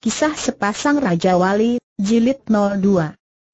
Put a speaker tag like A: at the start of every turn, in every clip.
A: Kisah Sepasang Raja Wali, Jilid 02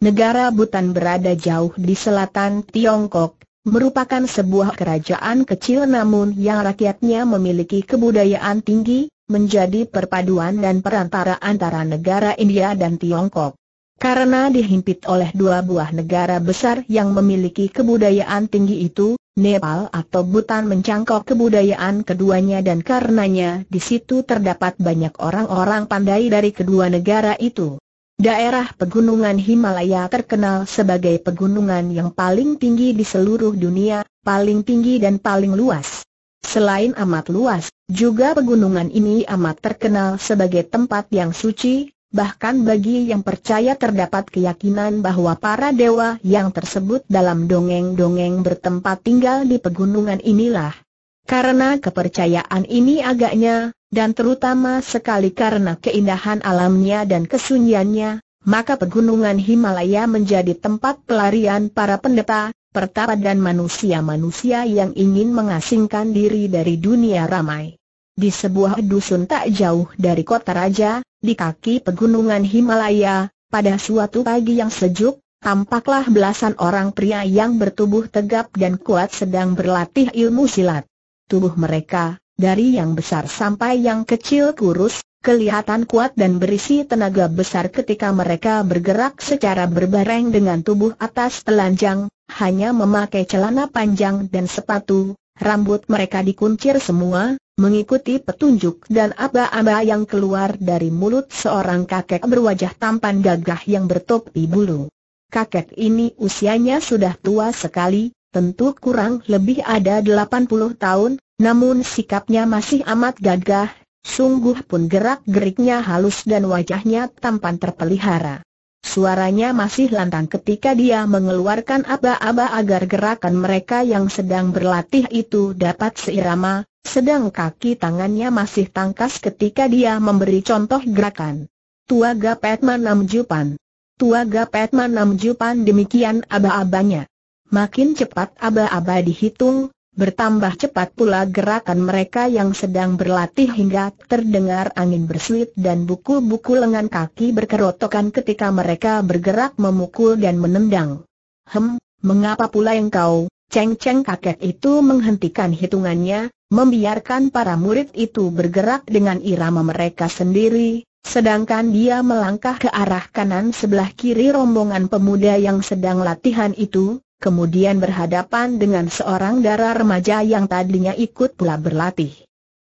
A: Negara Butan berada jauh di selatan Tiongkok, merupakan sebuah kerajaan kecil namun yang rakyatnya memiliki kebudayaan tinggi, menjadi perpaduan dan perantara antara negara India dan Tiongkok. Karena dihimpit oleh dua buah negara besar yang memiliki kebudayaan tinggi itu, Nepal atau Bhutan mencangkok kebudayaan keduanya dan karenanya di situ terdapat banyak orang-orang pandai dari kedua negara itu. Daerah pegunungan Himalaya terkenal sebagai pegunungan yang paling tinggi di seluruh dunia, paling tinggi dan paling luas. Selain amat luas, juga pegunungan ini amat terkenal sebagai tempat yang suci, bahkan bagi yang percaya terdapat keyakinan bahwa para dewa yang tersebut dalam dongeng-dongeng bertempat tinggal di pegunungan inilah. Karena kepercayaan ini agaknya, dan terutama sekali karena keindahan alamnya dan kesunyiannya, maka pegunungan Himalaya menjadi tempat pelarian para pendeta, pertapa dan manusia-manusia yang ingin mengasingkan diri dari dunia ramai. Di sebuah dusun tak jauh dari kota raja, di kaki pegunungan Himalaya, pada suatu pagi yang sejuk, tampaklah belasan orang pria yang bertubuh tegap dan kuat sedang berlatih ilmu silat. Tubuh mereka, dari yang besar sampai yang kecil kurus, kelihatan kuat dan berisi tenaga besar ketika mereka bergerak secara berbareng dengan tubuh atas telanjang, hanya memakai celana panjang dan sepatu, Rambut mereka dikuncir semua, mengikuti petunjuk dan aba-aba yang keluar dari mulut seorang kakek berwajah tampan gagah yang bertopi bulu. Kakek ini usianya sudah tua sekali, tentu kurang lebih ada 80 tahun, namun sikapnya masih amat gagah, sungguh pun gerak-geriknya halus dan wajahnya tampan terpelihara. Suaranya masih lantang ketika dia mengeluarkan aba-aba agar gerakan mereka yang sedang berlatih itu dapat seirama, sedang kaki tangannya masih tangkas ketika dia memberi contoh gerakan. Tua Gapet Manam Jupan. Tua Gapet Manam Jupan demikian aba-abanya. Makin cepat aba-aba dihitung, Bertambah cepat pula gerakan mereka yang sedang berlatih hingga terdengar angin bersuit dan buku-buku lengan kaki berkerotokan ketika mereka bergerak memukul dan menendang. Hem, mengapa pula engkau, ceng-ceng kakek itu menghentikan hitungannya, membiarkan para murid itu bergerak dengan irama mereka sendiri, sedangkan dia melangkah ke arah kanan sebelah kiri rombongan pemuda yang sedang latihan itu, kemudian berhadapan dengan seorang darah remaja yang tadinya ikut pula berlatih.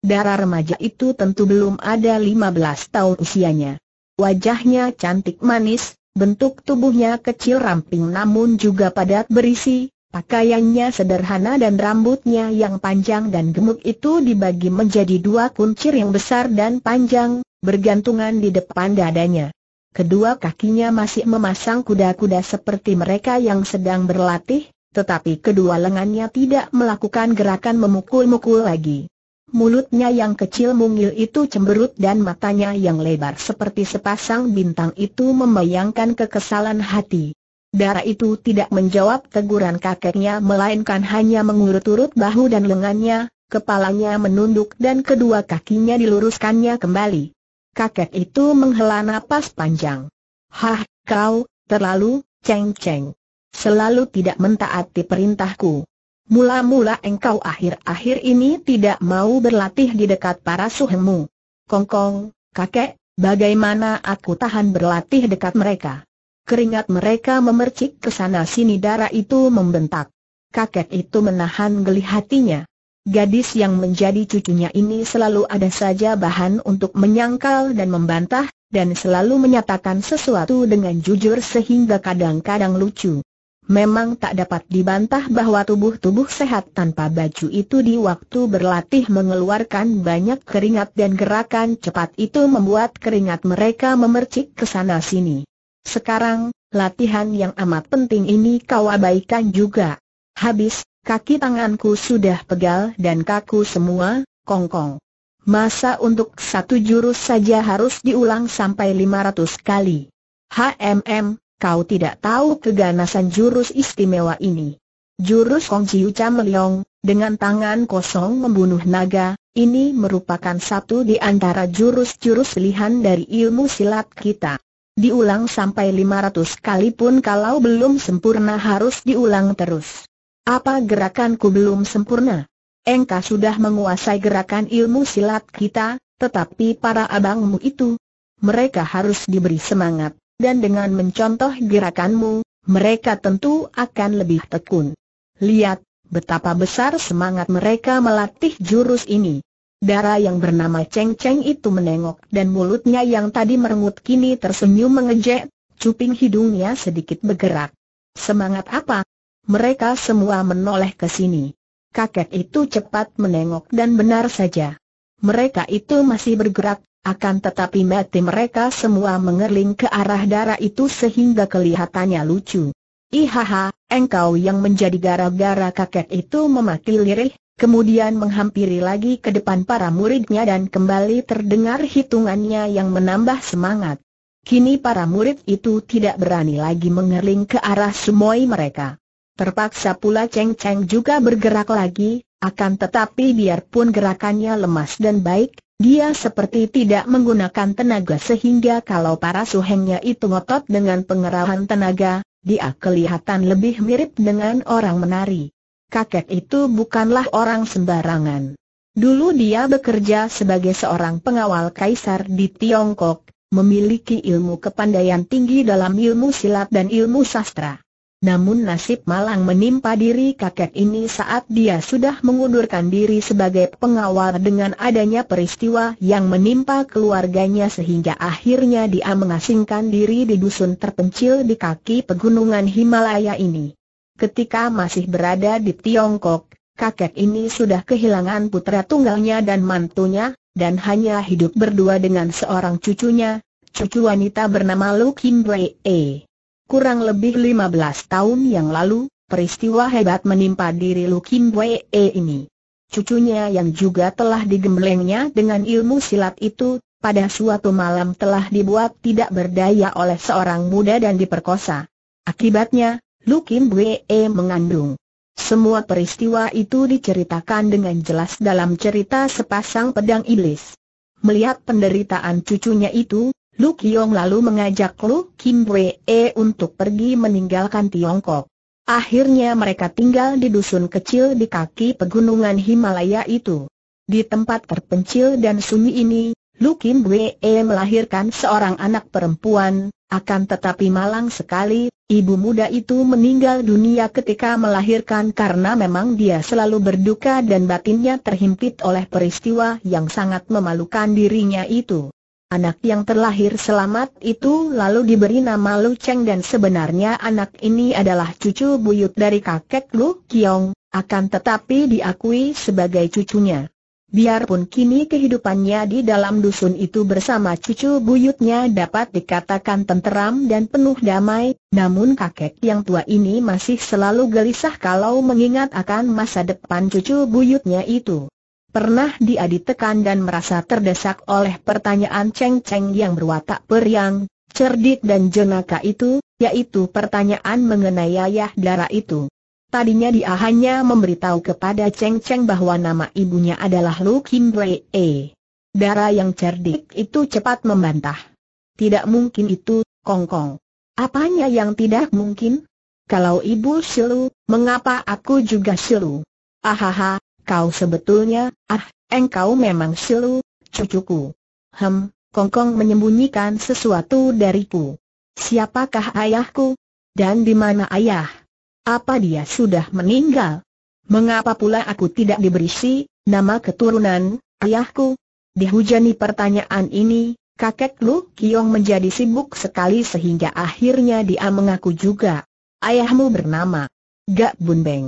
A: Darah remaja itu tentu belum ada 15 tahun usianya. Wajahnya cantik manis, bentuk tubuhnya kecil ramping namun juga padat berisi, Pakaiannya sederhana dan rambutnya yang panjang dan gemuk itu dibagi menjadi dua kuncir yang besar dan panjang, bergantungan di depan dadanya. Kedua kakinya masih memasang kuda-kuda seperti mereka yang sedang berlatih, tetapi kedua lengannya tidak melakukan gerakan memukul-mukul lagi. Mulutnya yang kecil mungil itu cemberut dan matanya yang lebar seperti sepasang bintang itu membayangkan kekesalan hati. Darah itu tidak menjawab teguran kakeknya melainkan hanya mengurut-urut bahu dan lengannya, kepalanya menunduk dan kedua kakinya diluruskannya kembali kakek itu menghela napas panjang. Hah, kau, terlalu, ceng-ceng. Selalu tidak mentaati perintahku. Mula-mula engkau akhir-akhir ini tidak mau berlatih di dekat para suhemu. Kongkong, kakek, bagaimana aku tahan berlatih dekat mereka? Keringat mereka memercik ke sana sini darah itu membentak. Kakek itu menahan geli hatinya. Gadis yang menjadi cucunya ini selalu ada saja bahan untuk menyangkal dan membantah, dan selalu menyatakan sesuatu dengan jujur sehingga kadang-kadang lucu. Memang tak dapat dibantah bahwa tubuh-tubuh sehat tanpa baju itu di waktu berlatih mengeluarkan banyak keringat dan gerakan cepat itu membuat keringat mereka memercik ke sana-sini. Sekarang, latihan yang amat penting ini kau abaikan juga. Habis, Kaki tanganku sudah pegal dan kaku semua, kongkong. Masa untuk satu jurus saja harus diulang sampai 500 kali. HMM, kau tidak tahu keganasan jurus istimewa ini. Jurus Kong Jiu Cham Leong, dengan tangan kosong membunuh naga, ini merupakan satu di antara jurus-jurus lihan dari ilmu silat kita. Diulang sampai 500 kali pun kalau belum sempurna harus diulang terus. Apa gerakanku belum sempurna? Engkau sudah menguasai gerakan ilmu silat kita, tetapi para abangmu itu, mereka harus diberi semangat, dan dengan mencontoh gerakanmu, mereka tentu akan lebih tekun. Lihat, betapa besar semangat mereka melatih jurus ini. Darah yang bernama Cheng Cheng itu menengok dan mulutnya yang tadi merengut kini tersenyum mengejek, cuping hidungnya sedikit bergerak. Semangat apa? Mereka semua menoleh ke sini. Kakek itu cepat menengok dan benar saja. Mereka itu masih bergerak, akan tetapi mati mereka semua mengerling ke arah darah itu sehingga kelihatannya lucu. Ihaha, engkau yang menjadi gara-gara kakek itu memaki lirih, kemudian menghampiri lagi ke depan para muridnya dan kembali terdengar hitungannya yang menambah semangat. Kini para murid itu tidak berani lagi mengerling ke arah semua mereka. Terpaksa pula Cheng Cheng juga bergerak lagi, akan tetapi biarpun gerakannya lemas dan baik, dia seperti tidak menggunakan tenaga sehingga kalau para suhengnya itu ngotot dengan pengerahan tenaga, dia kelihatan lebih mirip dengan orang menari. Kakek itu bukanlah orang sembarangan. Dulu dia bekerja sebagai seorang pengawal kaisar di Tiongkok, memiliki ilmu kepandaian tinggi dalam ilmu silat dan ilmu sastra. Namun nasib malang menimpa diri kakek ini saat dia sudah mengundurkan diri sebagai pengawal dengan adanya peristiwa yang menimpa keluarganya sehingga akhirnya dia mengasingkan diri di dusun terpencil di kaki pegunungan Himalaya ini. Ketika masih berada di Tiongkok, kakek ini sudah kehilangan putra tunggalnya dan mantunya, dan hanya hidup berdua dengan seorang cucunya, cucu wanita bernama Lu Kim Wei. Kurang lebih 15 tahun yang lalu, peristiwa hebat menimpa diri Lu Kim Wee ini. Cucunya yang juga telah digemblengnya dengan ilmu silat itu, pada suatu malam telah dibuat tidak berdaya oleh seorang muda dan diperkosa. Akibatnya, Lu Kim Wee mengandung. Semua peristiwa itu diceritakan dengan jelas dalam cerita sepasang pedang iblis. Melihat penderitaan cucunya itu, Lu Kiong lalu mengajak Lu Kim Wee e untuk pergi meninggalkan Tiongkok. Akhirnya mereka tinggal di dusun kecil di kaki pegunungan Himalaya itu. Di tempat terpencil dan sunyi ini, Lu Kim Wee e melahirkan seorang anak perempuan, akan tetapi malang sekali, ibu muda itu meninggal dunia ketika melahirkan karena memang dia selalu berduka dan batinnya terhimpit oleh peristiwa yang sangat memalukan dirinya itu. Anak yang terlahir selamat itu lalu diberi nama Lu Cheng dan sebenarnya anak ini adalah cucu buyut dari kakek Lu Kiong, akan tetapi diakui sebagai cucunya. Biarpun kini kehidupannya di dalam dusun itu bersama cucu buyutnya dapat dikatakan tenteram dan penuh damai, namun kakek yang tua ini masih selalu gelisah kalau mengingat akan masa depan cucu buyutnya itu. Pernah dia ditekan dan merasa terdesak oleh pertanyaan Cheng Cheng yang berwatak periang, cerdik dan jenaka itu, yaitu pertanyaan mengenai ayah darah itu. Tadinya dia hanya memberitahu kepada Cheng Cheng bahwa nama ibunya adalah Lu Kim Wei E. Darah yang cerdik itu cepat membantah. Tidak mungkin itu, Kong Kong. Apanya yang tidak mungkin? Kalau ibu Silu, mengapa aku juga Silu? Ahaha, Kau sebetulnya, ah, engkau memang silu, cucuku. Hem, Kongkong menyembunyikan sesuatu dariku. Siapakah ayahku? Dan di mana ayah? Apa dia sudah meninggal? Mengapa pula aku tidak diberi si, nama keturunan, ayahku? Dihujani pertanyaan ini, kakek Lu Kiong menjadi sibuk sekali sehingga akhirnya dia mengaku juga. Ayahmu bernama Gak Bun Beng.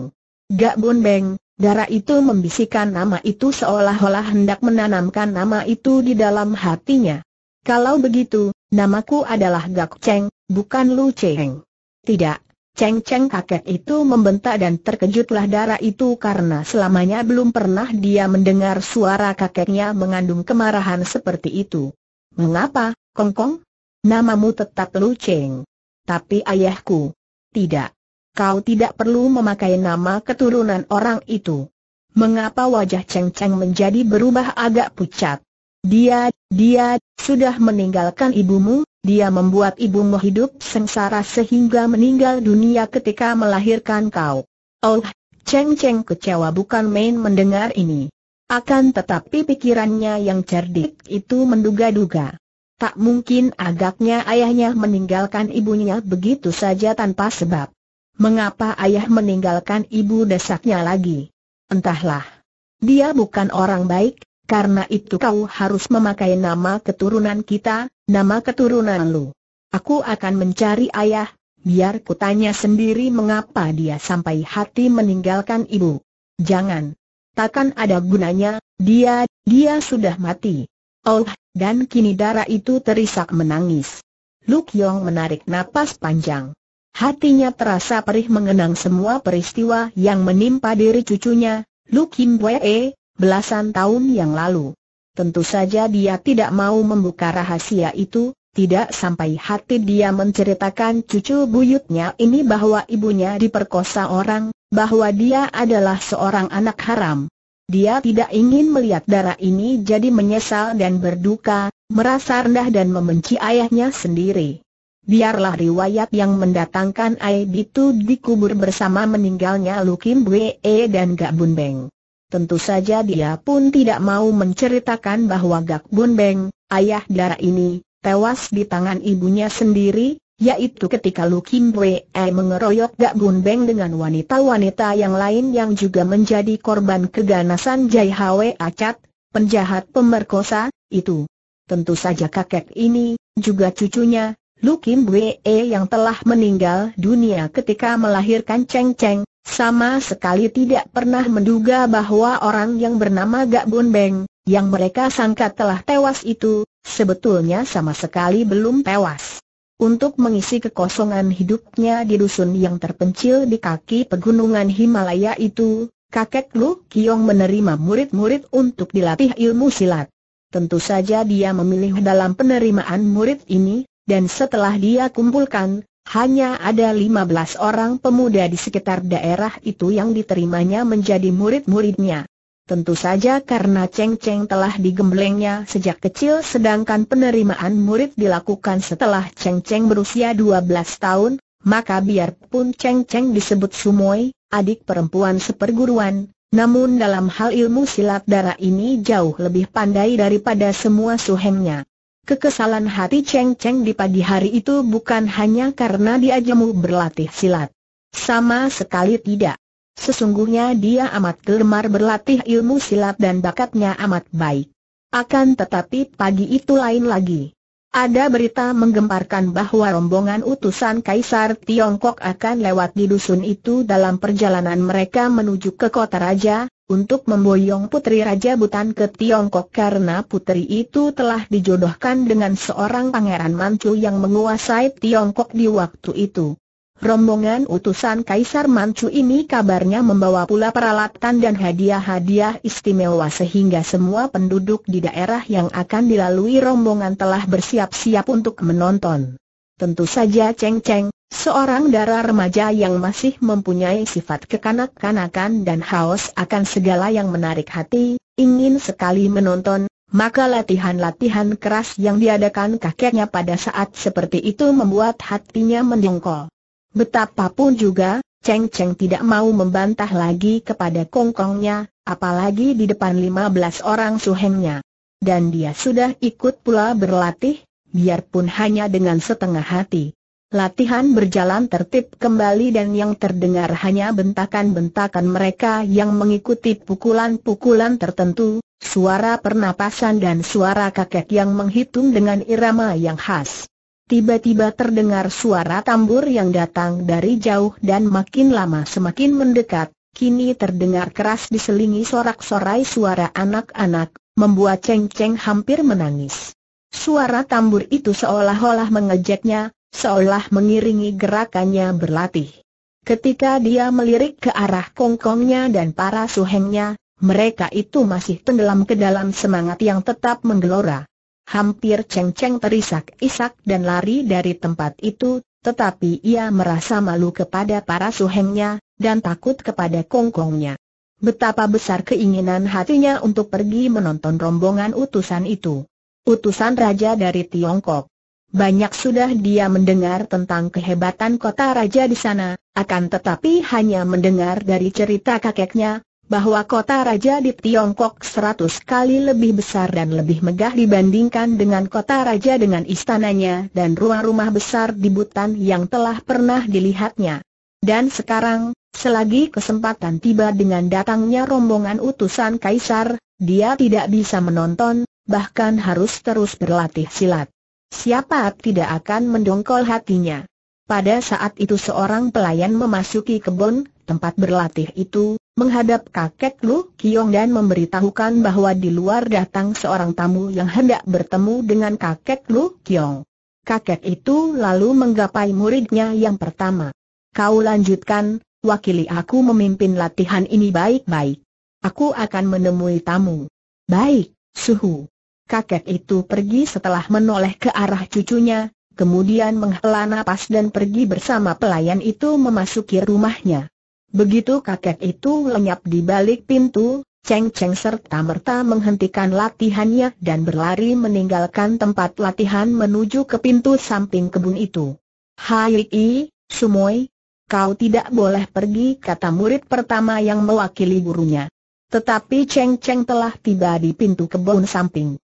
A: Gak Bun Beng, Darah itu membisikkan nama itu seolah-olah hendak menanamkan nama itu di dalam hatinya. Kalau begitu, namaku adalah Gak Cheng, bukan Lu Cheng. Tidak, Cheng Cheng kakek itu membentak dan terkejutlah darah itu karena selamanya belum pernah dia mendengar suara kakeknya mengandung kemarahan seperti itu. Mengapa, Kong Kong? Namamu tetap Lu Cheng. Tapi ayahku. Tidak kau tidak perlu memakai nama keturunan orang itu. Mengapa wajah Cheng Cheng menjadi berubah agak pucat? Dia, dia, sudah meninggalkan ibumu, dia membuat ibumu hidup sengsara sehingga meninggal dunia ketika melahirkan kau. Oh, Cheng Cheng kecewa bukan main mendengar ini. Akan tetapi pikirannya yang cerdik itu menduga-duga. Tak mungkin agaknya ayahnya meninggalkan ibunya begitu saja tanpa sebab. Mengapa ayah meninggalkan ibu desaknya lagi? Entahlah. Dia bukan orang baik, karena itu kau harus memakai nama keturunan kita, nama keturunan lu. Aku akan mencari ayah, biar kutanya sendiri mengapa dia sampai hati meninggalkan ibu. Jangan. Takkan ada gunanya, dia, dia sudah mati. Oh, dan kini darah itu terisak menangis. Luk Yong menarik napas panjang. Hatinya terasa perih mengenang semua peristiwa yang menimpa diri cucunya, Lu Kim Wee, belasan tahun yang lalu. Tentu saja dia tidak mau membuka rahasia itu, tidak sampai hati dia menceritakan cucu buyutnya ini bahwa ibunya diperkosa orang, bahwa dia adalah seorang anak haram. Dia tidak ingin melihat darah ini jadi menyesal dan berduka, merasa rendah dan membenci ayahnya sendiri biarlah riwayat yang mendatangkan aib itu dikubur bersama meninggalnya Lukim Bwe e dan Gak Bun Beng. Tentu saja dia pun tidak mau menceritakan bahwa Gak Bun Beng, ayah darah ini, tewas di tangan ibunya sendiri, yaitu ketika Lukim Bwe e mengeroyok Gak Bun Beng dengan wanita-wanita yang lain yang juga menjadi korban keganasan Jai Hwe Acat, penjahat pemerkosa, itu. Tentu saja kakek ini, juga cucunya, Lu Kim yang telah meninggal dunia ketika melahirkan Cheng Cheng, sama sekali tidak pernah menduga bahwa orang yang bernama Gak Bun Beng, yang mereka sangka telah tewas itu, sebetulnya sama sekali belum tewas. Untuk mengisi kekosongan hidupnya di dusun yang terpencil di kaki pegunungan Himalaya itu, kakek Lu Kiong menerima murid-murid untuk dilatih ilmu silat. Tentu saja dia memilih dalam penerimaan murid ini, dan setelah dia kumpulkan, hanya ada 15 orang pemuda di sekitar daerah itu yang diterimanya menjadi murid-muridnya. Tentu saja karena Cheng Cheng telah digemblengnya sejak kecil sedangkan penerimaan murid dilakukan setelah Cheng Cheng berusia 12 tahun, maka biarpun Cheng Cheng disebut Sumoy, adik perempuan seperguruan, namun dalam hal ilmu silat darah ini jauh lebih pandai daripada semua suhengnya. Kekesalan hati Cheng Cheng di pagi hari itu bukan hanya karena dia jemu berlatih silat. Sama sekali tidak. Sesungguhnya dia amat gemar berlatih ilmu silat dan bakatnya amat baik. Akan tetapi pagi itu lain lagi. Ada berita menggemparkan bahwa rombongan utusan Kaisar Tiongkok akan lewat di dusun itu dalam perjalanan mereka menuju ke kota raja, untuk memboyong putri Raja Butan ke Tiongkok karena putri itu telah dijodohkan dengan seorang pangeran Manchu yang menguasai Tiongkok di waktu itu. Rombongan utusan Kaisar Manchu ini kabarnya membawa pula peralatan dan hadiah-hadiah istimewa sehingga semua penduduk di daerah yang akan dilalui rombongan telah bersiap-siap untuk menonton. Tentu saja Cheng Cheng, Seorang darah remaja yang masih mempunyai sifat kekanak-kanakan dan haus akan segala yang menarik hati, ingin sekali menonton, maka latihan-latihan keras yang diadakan kakeknya pada saat seperti itu membuat hatinya mendongkol. Betapapun juga, Cheng Cheng tidak mau membantah lagi kepada kongkongnya, apalagi di depan 15 orang suhengnya. Dan dia sudah ikut pula berlatih, biarpun hanya dengan setengah hati. Latihan berjalan tertib kembali dan yang terdengar hanya bentakan-bentakan mereka yang mengikuti pukulan-pukulan tertentu, suara pernapasan dan suara kakek yang menghitung dengan irama yang khas. Tiba-tiba terdengar suara tambur yang datang dari jauh dan makin lama semakin mendekat, kini terdengar keras diselingi sorak-sorai suara anak-anak, membuat ceng-ceng hampir menangis. Suara tambur itu seolah-olah mengejeknya, seolah mengiringi gerakannya berlatih. Ketika dia melirik ke arah kongkongnya dan para suhengnya, mereka itu masih tenggelam ke dalam semangat yang tetap menggelora. Hampir ceng-ceng terisak-isak dan lari dari tempat itu, tetapi ia merasa malu kepada para suhengnya, dan takut kepada kongkongnya. Betapa besar keinginan hatinya untuk pergi menonton rombongan utusan itu. Utusan raja dari Tiongkok. Banyak sudah dia mendengar tentang kehebatan kota raja di sana, akan tetapi hanya mendengar dari cerita kakeknya, bahwa kota raja di Tiongkok seratus kali lebih besar dan lebih megah dibandingkan dengan kota raja dengan istananya dan rumah-rumah besar di Butan yang telah pernah dilihatnya. Dan sekarang, selagi kesempatan tiba dengan datangnya rombongan utusan kaisar, dia tidak bisa menonton, bahkan harus terus berlatih silat. Siapa tidak akan mendongkol hatinya? Pada saat itu seorang pelayan memasuki kebun, tempat berlatih itu, menghadap kakek Lu Kiong dan memberitahukan bahwa di luar datang seorang tamu yang hendak bertemu dengan kakek Lu Kiong. Kakek itu lalu menggapai muridnya yang pertama. Kau lanjutkan, wakili aku memimpin latihan ini baik-baik. Aku akan menemui tamu. Baik, Suhu. Kakek itu pergi setelah menoleh ke arah cucunya, kemudian menghela nafas dan pergi bersama pelayan itu memasuki rumahnya. Begitu kakek itu lenyap di balik pintu, Cheng Cheng serta merta menghentikan latihannya dan berlari meninggalkan tempat latihan menuju ke pintu samping kebun itu. Hai, Sumoy, kau tidak boleh pergi kata murid pertama yang mewakili gurunya. Tetapi Cheng Cheng telah tiba di pintu kebun samping.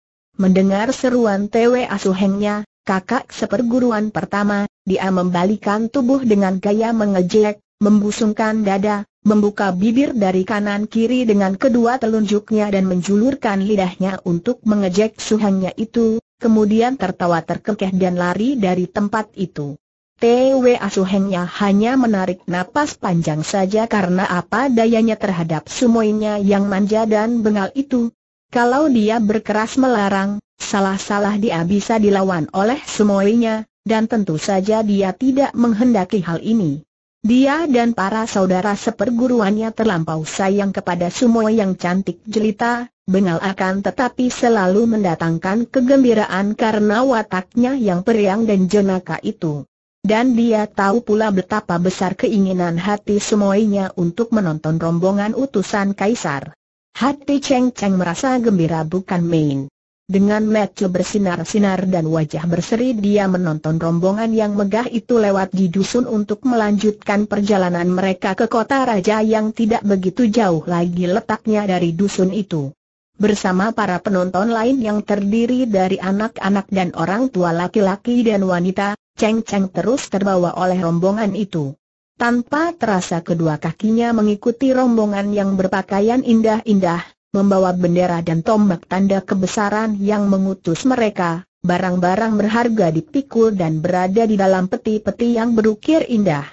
A: Mendengar seruan Tewe Asuhengnya, kakak seperguruan pertama, dia membalikan tubuh dengan gaya mengejek, membusungkan dada, membuka bibir dari kanan kiri dengan kedua telunjuknya dan menjulurkan lidahnya untuk mengejek suhengnya itu, kemudian tertawa terkekeh dan lari dari tempat itu. TW Asuhengnya hanya menarik napas panjang saja karena apa dayanya terhadap sumoinya yang manja dan bengal itu, kalau dia berkeras melarang, salah-salah dia bisa dilawan oleh semuanya, dan tentu saja dia tidak menghendaki hal ini. Dia dan para saudara seperguruannya terlampau sayang kepada semua yang cantik jelita, bengal akan tetapi selalu mendatangkan kegembiraan karena wataknya yang periang dan jenaka itu. Dan dia tahu pula betapa besar keinginan hati semuanya untuk menonton rombongan utusan kaisar. Hati Cheng Cheng merasa gembira bukan main. Dengan mata bersinar-sinar dan wajah berseri dia menonton rombongan yang megah itu lewat di dusun untuk melanjutkan perjalanan mereka ke kota raja yang tidak begitu jauh lagi letaknya dari dusun itu. Bersama para penonton lain yang terdiri dari anak-anak dan orang tua laki-laki dan wanita, Cheng Cheng terus terbawa oleh rombongan itu. Tanpa terasa kedua kakinya mengikuti rombongan yang berpakaian indah-indah, membawa bendera dan tombak tanda kebesaran yang mengutus mereka, barang-barang berharga dipikul dan berada di dalam peti-peti yang berukir indah.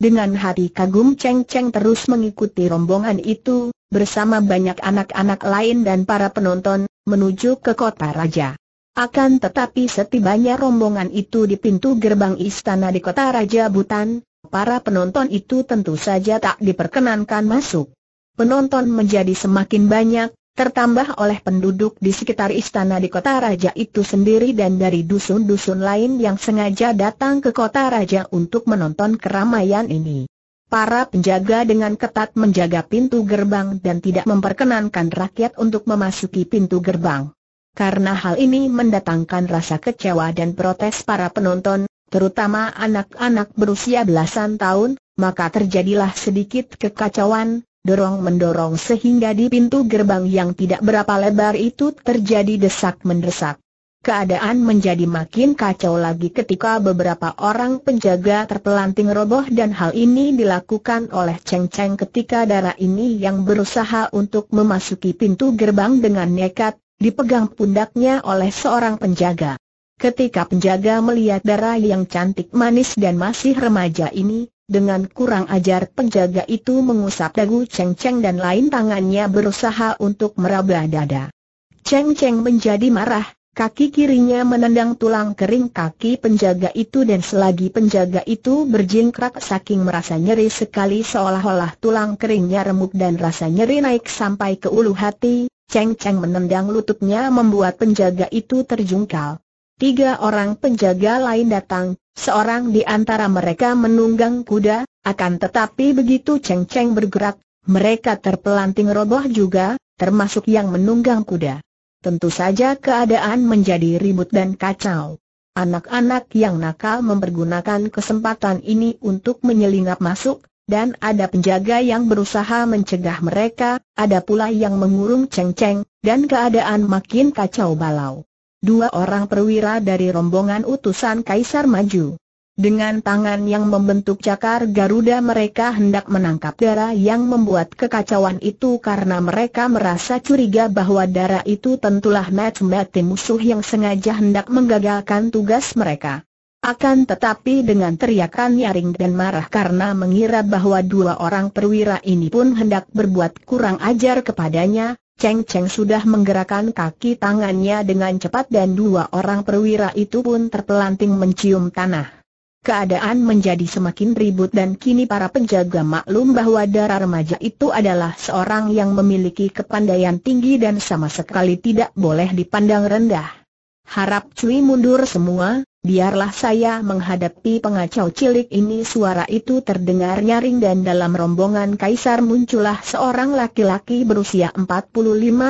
A: Dengan hati kagum Cheng Cheng terus mengikuti rombongan itu, bersama banyak anak-anak lain dan para penonton, menuju ke kota raja. Akan tetapi setibanya rombongan itu di pintu gerbang istana di kota Raja Butan, para penonton itu tentu saja tak diperkenankan masuk. Penonton menjadi semakin banyak, tertambah oleh penduduk di sekitar istana di kota raja itu sendiri dan dari dusun-dusun lain yang sengaja datang ke kota raja untuk menonton keramaian ini. Para penjaga dengan ketat menjaga pintu gerbang dan tidak memperkenankan rakyat untuk memasuki pintu gerbang. Karena hal ini mendatangkan rasa kecewa dan protes para penonton, terutama anak-anak berusia belasan tahun, maka terjadilah sedikit kekacauan, dorong-mendorong sehingga di pintu gerbang yang tidak berapa lebar itu terjadi desak-mendesak. Keadaan menjadi makin kacau lagi ketika beberapa orang penjaga terpelanting roboh dan hal ini dilakukan oleh Cheng Cheng ketika darah ini yang berusaha untuk memasuki pintu gerbang dengan nekat, dipegang pundaknya oleh seorang penjaga. Ketika penjaga melihat darah yang cantik manis dan masih remaja ini, dengan kurang ajar penjaga itu mengusap dagu Cheng Cheng dan lain tangannya berusaha untuk meraba dada. Cheng Cheng menjadi marah, kaki kirinya menendang tulang kering kaki penjaga itu dan selagi penjaga itu berjingkrak saking merasa nyeri sekali seolah-olah tulang keringnya remuk dan rasa nyeri naik sampai ke ulu hati, Cheng Cheng menendang lututnya membuat penjaga itu terjungkal. Tiga orang penjaga lain datang, seorang di antara mereka menunggang kuda, akan tetapi begitu Cheng Cheng bergerak, mereka terpelanting roboh juga, termasuk yang menunggang kuda. Tentu saja keadaan menjadi ribut dan kacau. Anak-anak yang nakal mempergunakan kesempatan ini untuk menyelinap masuk, dan ada penjaga yang berusaha mencegah mereka, ada pula yang mengurung Cheng Cheng, dan keadaan makin kacau balau dua orang perwira dari rombongan utusan kaisar maju. Dengan tangan yang membentuk cakar Garuda mereka hendak menangkap darah yang membuat kekacauan itu karena mereka merasa curiga bahwa darah itu tentulah mati-mati musuh yang sengaja hendak menggagalkan tugas mereka. Akan tetapi dengan teriakan nyaring dan marah karena mengira bahwa dua orang perwira ini pun hendak berbuat kurang ajar kepadanya, Cheng Cheng sudah menggerakkan kaki tangannya dengan cepat dan dua orang perwira itu pun terpelanting mencium tanah. Keadaan menjadi semakin ribut dan kini para penjaga maklum bahwa darah remaja itu adalah seorang yang memiliki kepandaian tinggi dan sama sekali tidak boleh dipandang rendah. Harap cuy mundur semua, Biarlah saya menghadapi pengacau cilik ini Suara itu terdengar nyaring dan dalam rombongan kaisar muncullah seorang laki-laki berusia 45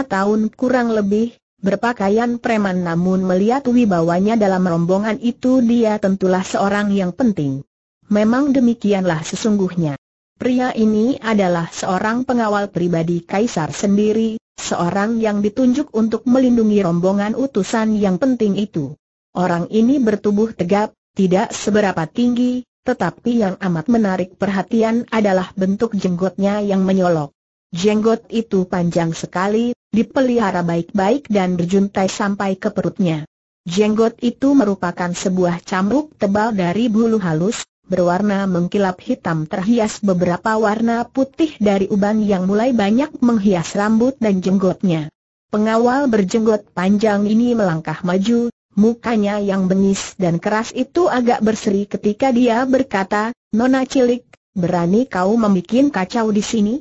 A: tahun kurang lebih Berpakaian preman namun melihat wibawanya dalam rombongan itu dia tentulah seorang yang penting Memang demikianlah sesungguhnya Pria ini adalah seorang pengawal pribadi kaisar sendiri Seorang yang ditunjuk untuk melindungi rombongan utusan yang penting itu Orang ini bertubuh tegap, tidak seberapa tinggi, tetapi yang amat menarik perhatian adalah bentuk jenggotnya yang menyolok. Jenggot itu panjang sekali, dipelihara baik-baik dan berjuntai sampai ke perutnya. Jenggot itu merupakan sebuah cambuk tebal dari bulu halus, berwarna mengkilap hitam terhias beberapa warna putih dari uban yang mulai banyak menghias rambut dan jenggotnya. Pengawal berjenggot panjang ini melangkah maju, Mukanya yang bengis dan keras itu agak berseri ketika dia berkata, Nona cilik, berani kau membuat kacau di sini?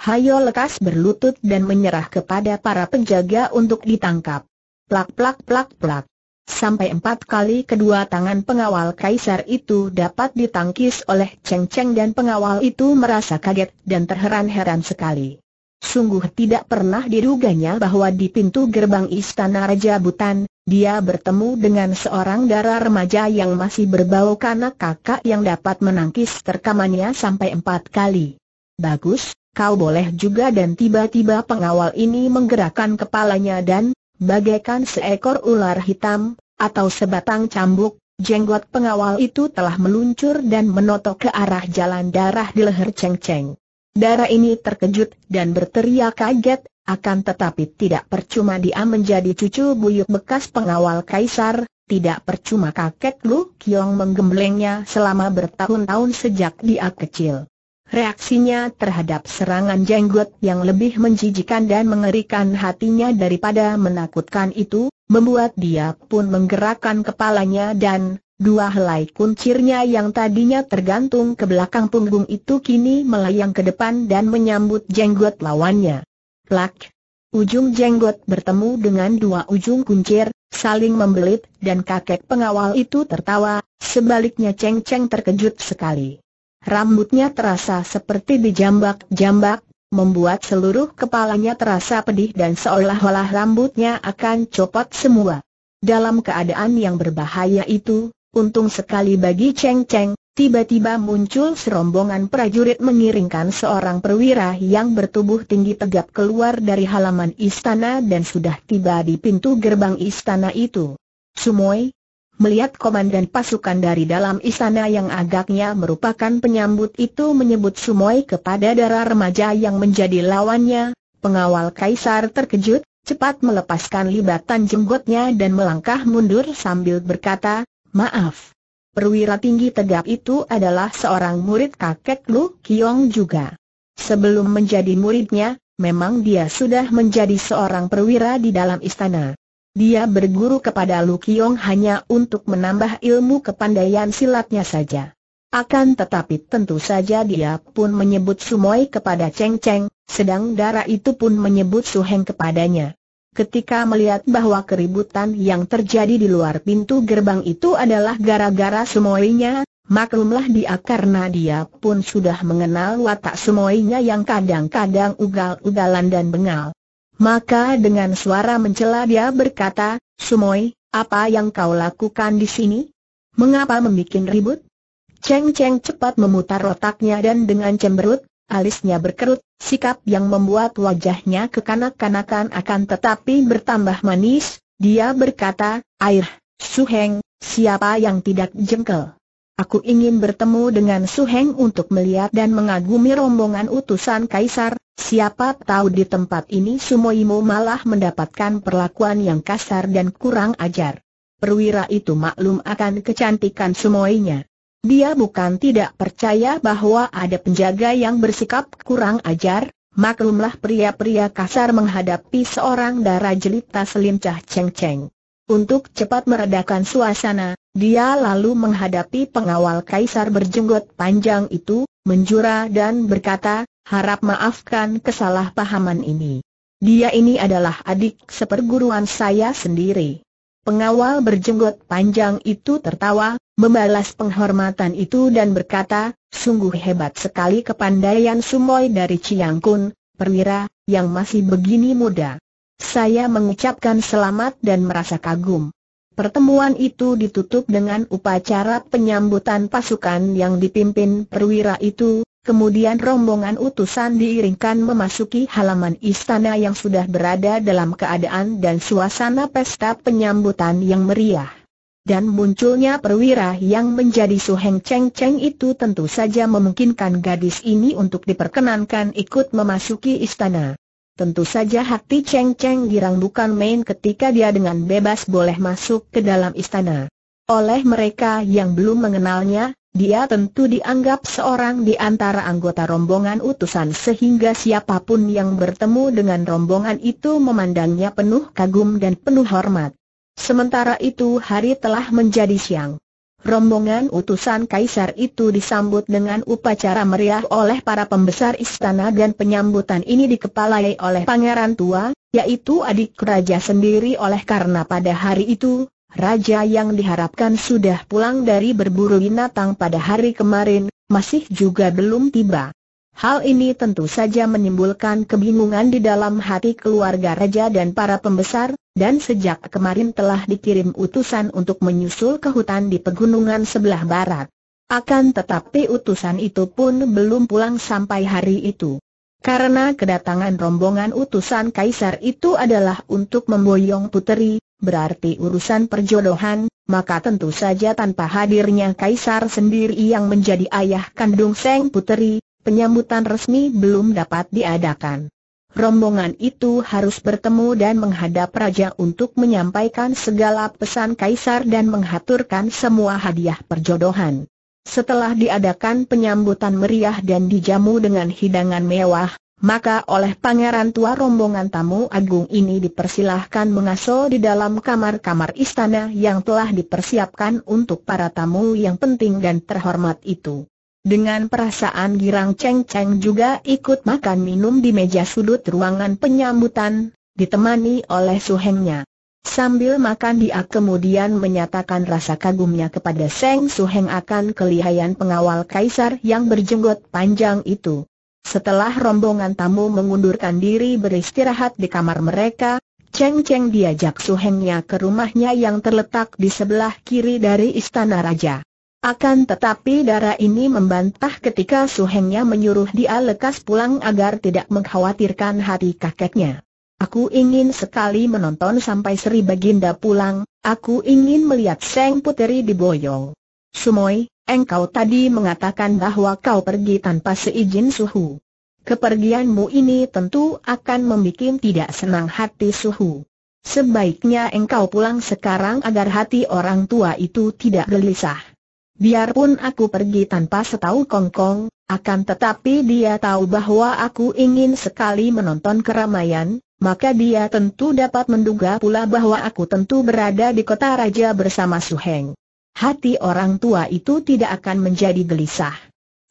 A: Hayo lekas berlutut dan menyerah kepada para penjaga untuk ditangkap. Plak plak plak plak. Sampai empat kali kedua tangan pengawal kaisar itu dapat ditangkis oleh Cheng Cheng dan pengawal itu merasa kaget dan terheran-heran sekali. Sungguh tidak pernah diduganya bahwa di pintu gerbang istana Raja Butan, dia bertemu dengan seorang darah remaja yang masih berbau kanak kakak yang dapat menangkis terkamannya sampai empat kali. Bagus, kau boleh juga dan tiba-tiba pengawal ini menggerakkan kepalanya dan, bagaikan seekor ular hitam, atau sebatang cambuk, jenggot pengawal itu telah meluncur dan menotok ke arah jalan darah di leher Cheng ceng Dara ini terkejut dan berteriak kaget, akan tetapi tidak percuma dia menjadi cucu buyuk bekas pengawal kaisar, tidak percuma kakek Lu Kiong menggemblengnya selama bertahun-tahun sejak dia kecil. Reaksinya terhadap serangan jenggot yang lebih menjijikan dan mengerikan hatinya daripada menakutkan itu, membuat dia pun menggerakkan kepalanya dan, Dua helai kuncirnya yang tadinya tergantung ke belakang punggung itu kini melayang ke depan dan menyambut jenggot lawannya. Plak! Ujung jenggot bertemu dengan dua ujung kuncir, saling membelit, dan kakek pengawal itu tertawa, sebaliknya Cheng Cheng terkejut sekali. Rambutnya terasa seperti dijambak-jambak, membuat seluruh kepalanya terasa pedih dan seolah-olah rambutnya akan copot semua. Dalam keadaan yang berbahaya itu, Untung sekali bagi Cheng Cheng, tiba-tiba muncul serombongan prajurit mengiringkan seorang perwira yang bertubuh tinggi tegap keluar dari halaman istana dan sudah tiba di pintu gerbang istana itu. Sumoy, Melihat komandan pasukan dari dalam istana yang agaknya merupakan penyambut itu menyebut Sumoy kepada darah remaja yang menjadi lawannya, pengawal kaisar terkejut, cepat melepaskan libatan jenggotnya dan melangkah mundur sambil berkata, Maaf. Perwira tinggi tegap itu adalah seorang murid kakek Lu Kiong juga. Sebelum menjadi muridnya, memang dia sudah menjadi seorang perwira di dalam istana. Dia berguru kepada Lu Kiong hanya untuk menambah ilmu kepandaian silatnya saja. Akan tetapi tentu saja dia pun menyebut Sumoi kepada Cheng Cheng, sedang darah itu pun menyebut Su Heng kepadanya ketika melihat bahwa keributan yang terjadi di luar pintu gerbang itu adalah gara-gara semuanya, maklumlah dia karena dia pun sudah mengenal watak semuanya yang kadang-kadang ugal-ugalan dan bengal. Maka dengan suara mencela dia berkata, Sumoy, apa yang kau lakukan di sini? Mengapa membuat ribut? Ceng Ceng cepat memutar otaknya dan dengan cemberut, alisnya berkerut, sikap yang membuat wajahnya kekanak-kanakan akan tetapi bertambah manis, dia berkata, Air, Suheng, siapa yang tidak jengkel? Aku ingin bertemu dengan Suheng untuk melihat dan mengagumi rombongan utusan Kaisar, siapa tahu di tempat ini Sumoimo malah mendapatkan perlakuan yang kasar dan kurang ajar. Perwira itu maklum akan kecantikan Sumoinya. Dia bukan tidak percaya bahwa ada penjaga yang bersikap kurang ajar, maklumlah pria-pria kasar menghadapi seorang darah jelita selincah ceng-ceng. Untuk cepat meredakan suasana, dia lalu menghadapi pengawal kaisar berjenggot panjang itu, menjura dan berkata, harap maafkan kesalahpahaman ini. Dia ini adalah adik seperguruan saya sendiri. Pengawal berjenggot panjang itu tertawa, membalas penghormatan itu dan berkata, sungguh hebat sekali kepandaian Sumoy dari Ciangkun, perwira, yang masih begini muda. Saya mengucapkan selamat dan merasa kagum. Pertemuan itu ditutup dengan upacara penyambutan pasukan yang dipimpin perwira itu, Kemudian rombongan utusan diiringkan memasuki halaman istana yang sudah berada dalam keadaan dan suasana pesta penyambutan yang meriah. Dan munculnya perwira yang menjadi Suheng Ceng Ceng itu tentu saja memungkinkan gadis ini untuk diperkenankan ikut memasuki istana. Tentu saja hati Ceng Ceng girang bukan main ketika dia dengan bebas boleh masuk ke dalam istana. Oleh mereka yang belum mengenalnya, dia tentu dianggap seorang di antara anggota rombongan utusan sehingga siapapun yang bertemu dengan rombongan itu memandangnya penuh kagum dan penuh hormat. Sementara itu hari telah menjadi siang. Rombongan utusan kaisar itu disambut dengan upacara meriah oleh para pembesar istana dan penyambutan ini dikepalai oleh pangeran tua, yaitu adik raja sendiri oleh karena pada hari itu, Raja yang diharapkan sudah pulang dari berburu binatang pada hari kemarin, masih juga belum tiba. Hal ini tentu saja menimbulkan kebingungan di dalam hati keluarga raja dan para pembesar, dan sejak kemarin telah dikirim utusan untuk menyusul ke hutan di pegunungan sebelah barat. Akan tetapi utusan itu pun belum pulang sampai hari itu. Karena kedatangan rombongan utusan kaisar itu adalah untuk memboyong puteri, berarti urusan perjodohan, maka tentu saja tanpa hadirnya Kaisar sendiri yang menjadi ayah kandung Seng Puteri, penyambutan resmi belum dapat diadakan. Rombongan itu harus bertemu dan menghadap raja untuk menyampaikan segala pesan kaisar dan menghaturkan semua hadiah perjodohan. Setelah diadakan penyambutan meriah dan dijamu dengan hidangan mewah, maka oleh pangeran tua rombongan tamu agung ini dipersilahkan mengasuh di dalam kamar-kamar istana yang telah dipersiapkan untuk para tamu yang penting dan terhormat itu. Dengan perasaan girang ceng-ceng juga ikut makan minum di meja sudut ruangan penyambutan, ditemani oleh suhengnya. Sambil makan dia kemudian menyatakan rasa kagumnya kepada Seng Suheng akan kelihayan pengawal kaisar yang berjenggot panjang itu. Setelah rombongan tamu mengundurkan diri beristirahat di kamar mereka, Cheng Cheng diajak Su Hengnya ke rumahnya yang terletak di sebelah kiri dari istana raja. Akan tetapi darah ini membantah ketika Su Hengnya menyuruh dia lekas pulang agar tidak mengkhawatirkan hati kakeknya. Aku ingin sekali menonton sampai Sri Baginda pulang, aku ingin melihat Seng Puteri di Boyong. Sumoy, Engkau tadi mengatakan bahwa kau pergi tanpa seizin Suhu. Kepergianmu ini tentu akan membuat tidak senang hati Suhu. Sebaiknya engkau pulang sekarang agar hati orang tua itu tidak gelisah. Biarpun aku pergi tanpa setahu Kong Kong, akan tetapi dia tahu bahwa aku ingin sekali menonton keramaian, maka dia tentu dapat menduga pula bahwa aku tentu berada di kota raja bersama Su Heng hati orang tua itu tidak akan menjadi gelisah.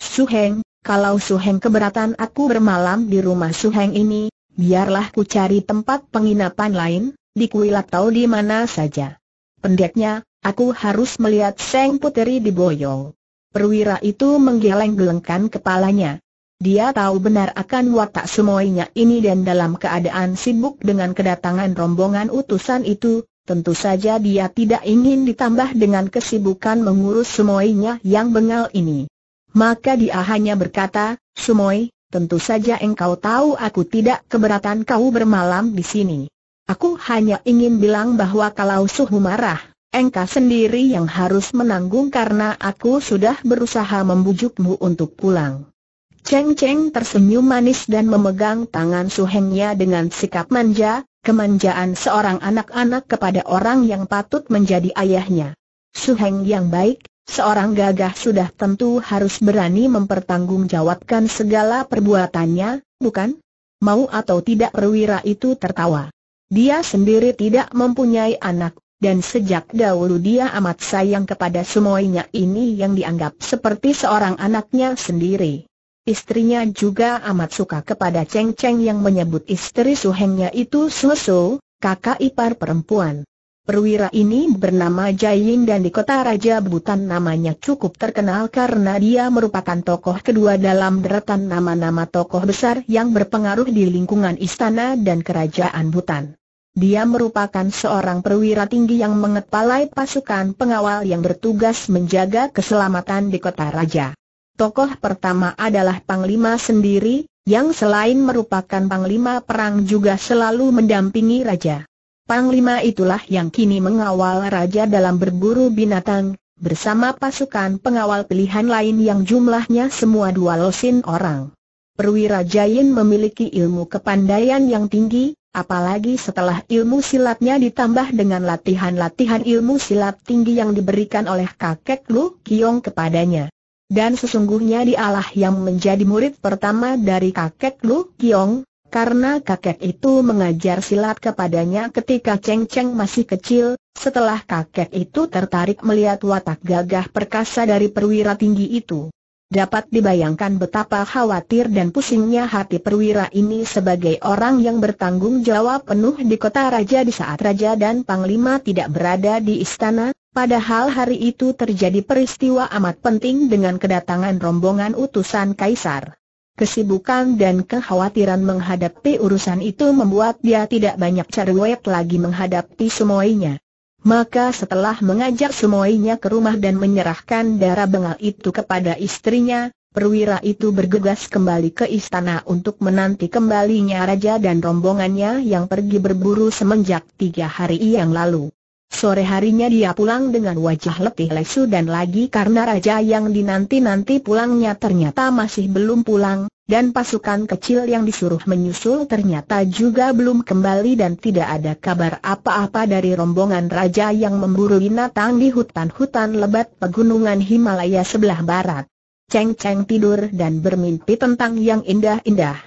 A: Heng, kalau Heng keberatan aku bermalam di rumah Heng ini, biarlah ku cari tempat penginapan lain, di kuil atau di mana saja. Pendeknya, aku harus melihat Seng Puteri di Boyong. Perwira itu menggeleng-gelengkan kepalanya. Dia tahu benar akan watak semuanya ini dan dalam keadaan sibuk dengan kedatangan rombongan utusan itu, Tentu saja dia tidak ingin ditambah dengan kesibukan mengurus semuanya yang bengal ini. Maka dia hanya berkata, Sumoy, tentu saja engkau tahu aku tidak keberatan kau bermalam di sini. Aku hanya ingin bilang bahwa kalau suhu marah, engkau sendiri yang harus menanggung karena aku sudah berusaha membujukmu untuk pulang. Cheng Cheng tersenyum manis dan memegang tangan suhengnya dengan sikap manja, Kemanjaan seorang anak-anak kepada orang yang patut menjadi ayahnya. Suheng yang baik, seorang gagah sudah tentu harus berani mempertanggungjawabkan segala perbuatannya, bukan? Mau atau tidak perwira itu tertawa. Dia sendiri tidak mempunyai anak, dan sejak dahulu dia amat sayang kepada semuanya ini yang dianggap seperti seorang anaknya sendiri. Istrinya juga amat suka kepada Cheng Cheng yang menyebut istri suhengnya itu su-su, kakak ipar perempuan. Perwira ini bernama Jaying dan di kota Raja Butan namanya cukup terkenal karena dia merupakan tokoh kedua dalam deretan nama-nama tokoh besar yang berpengaruh di lingkungan istana dan kerajaan Butan. Dia merupakan seorang perwira tinggi yang mengepalai pasukan pengawal yang bertugas menjaga keselamatan di kota Raja. Tokoh pertama adalah Panglima sendiri, yang selain merupakan Panglima Perang juga selalu mendampingi Raja. Panglima itulah yang kini mengawal Raja dalam berburu binatang, bersama pasukan pengawal pilihan lain yang jumlahnya semua dua losin orang. Perwira Jain memiliki ilmu kepandaian yang tinggi, Apalagi setelah ilmu silatnya ditambah dengan latihan-latihan ilmu silat tinggi yang diberikan oleh kakek Lu Kiong kepadanya. Dan sesungguhnya dialah yang menjadi murid pertama dari kakek Lu Kiong, karena kakek itu mengajar silat kepadanya ketika Cheng Cheng masih kecil, setelah kakek itu tertarik melihat watak gagah perkasa dari perwira tinggi itu. Dapat dibayangkan betapa khawatir dan pusingnya hati perwira ini sebagai orang yang bertanggung jawab penuh di kota raja di saat raja dan panglima tidak berada di istana, Padahal hari itu terjadi peristiwa amat penting dengan kedatangan rombongan utusan kaisar. Kesibukan dan kekhawatiran menghadapi urusan itu membuat dia tidak banyak cerewet lagi menghadapi semuanya. Maka setelah mengajak semuanya ke rumah dan menyerahkan darah bengal itu kepada istrinya, perwira itu bergegas kembali ke istana untuk menanti kembalinya raja dan rombongannya yang pergi berburu semenjak tiga hari yang lalu. Sore harinya dia pulang dengan wajah letih lesu dan lagi karena raja yang dinanti-nanti pulangnya ternyata masih belum pulang, dan pasukan kecil yang disuruh menyusul ternyata juga belum kembali dan tidak ada kabar apa-apa dari rombongan raja yang memburu binatang di hutan-hutan lebat pegunungan Himalaya sebelah barat. Ceng-ceng tidur dan bermimpi tentang yang indah-indah.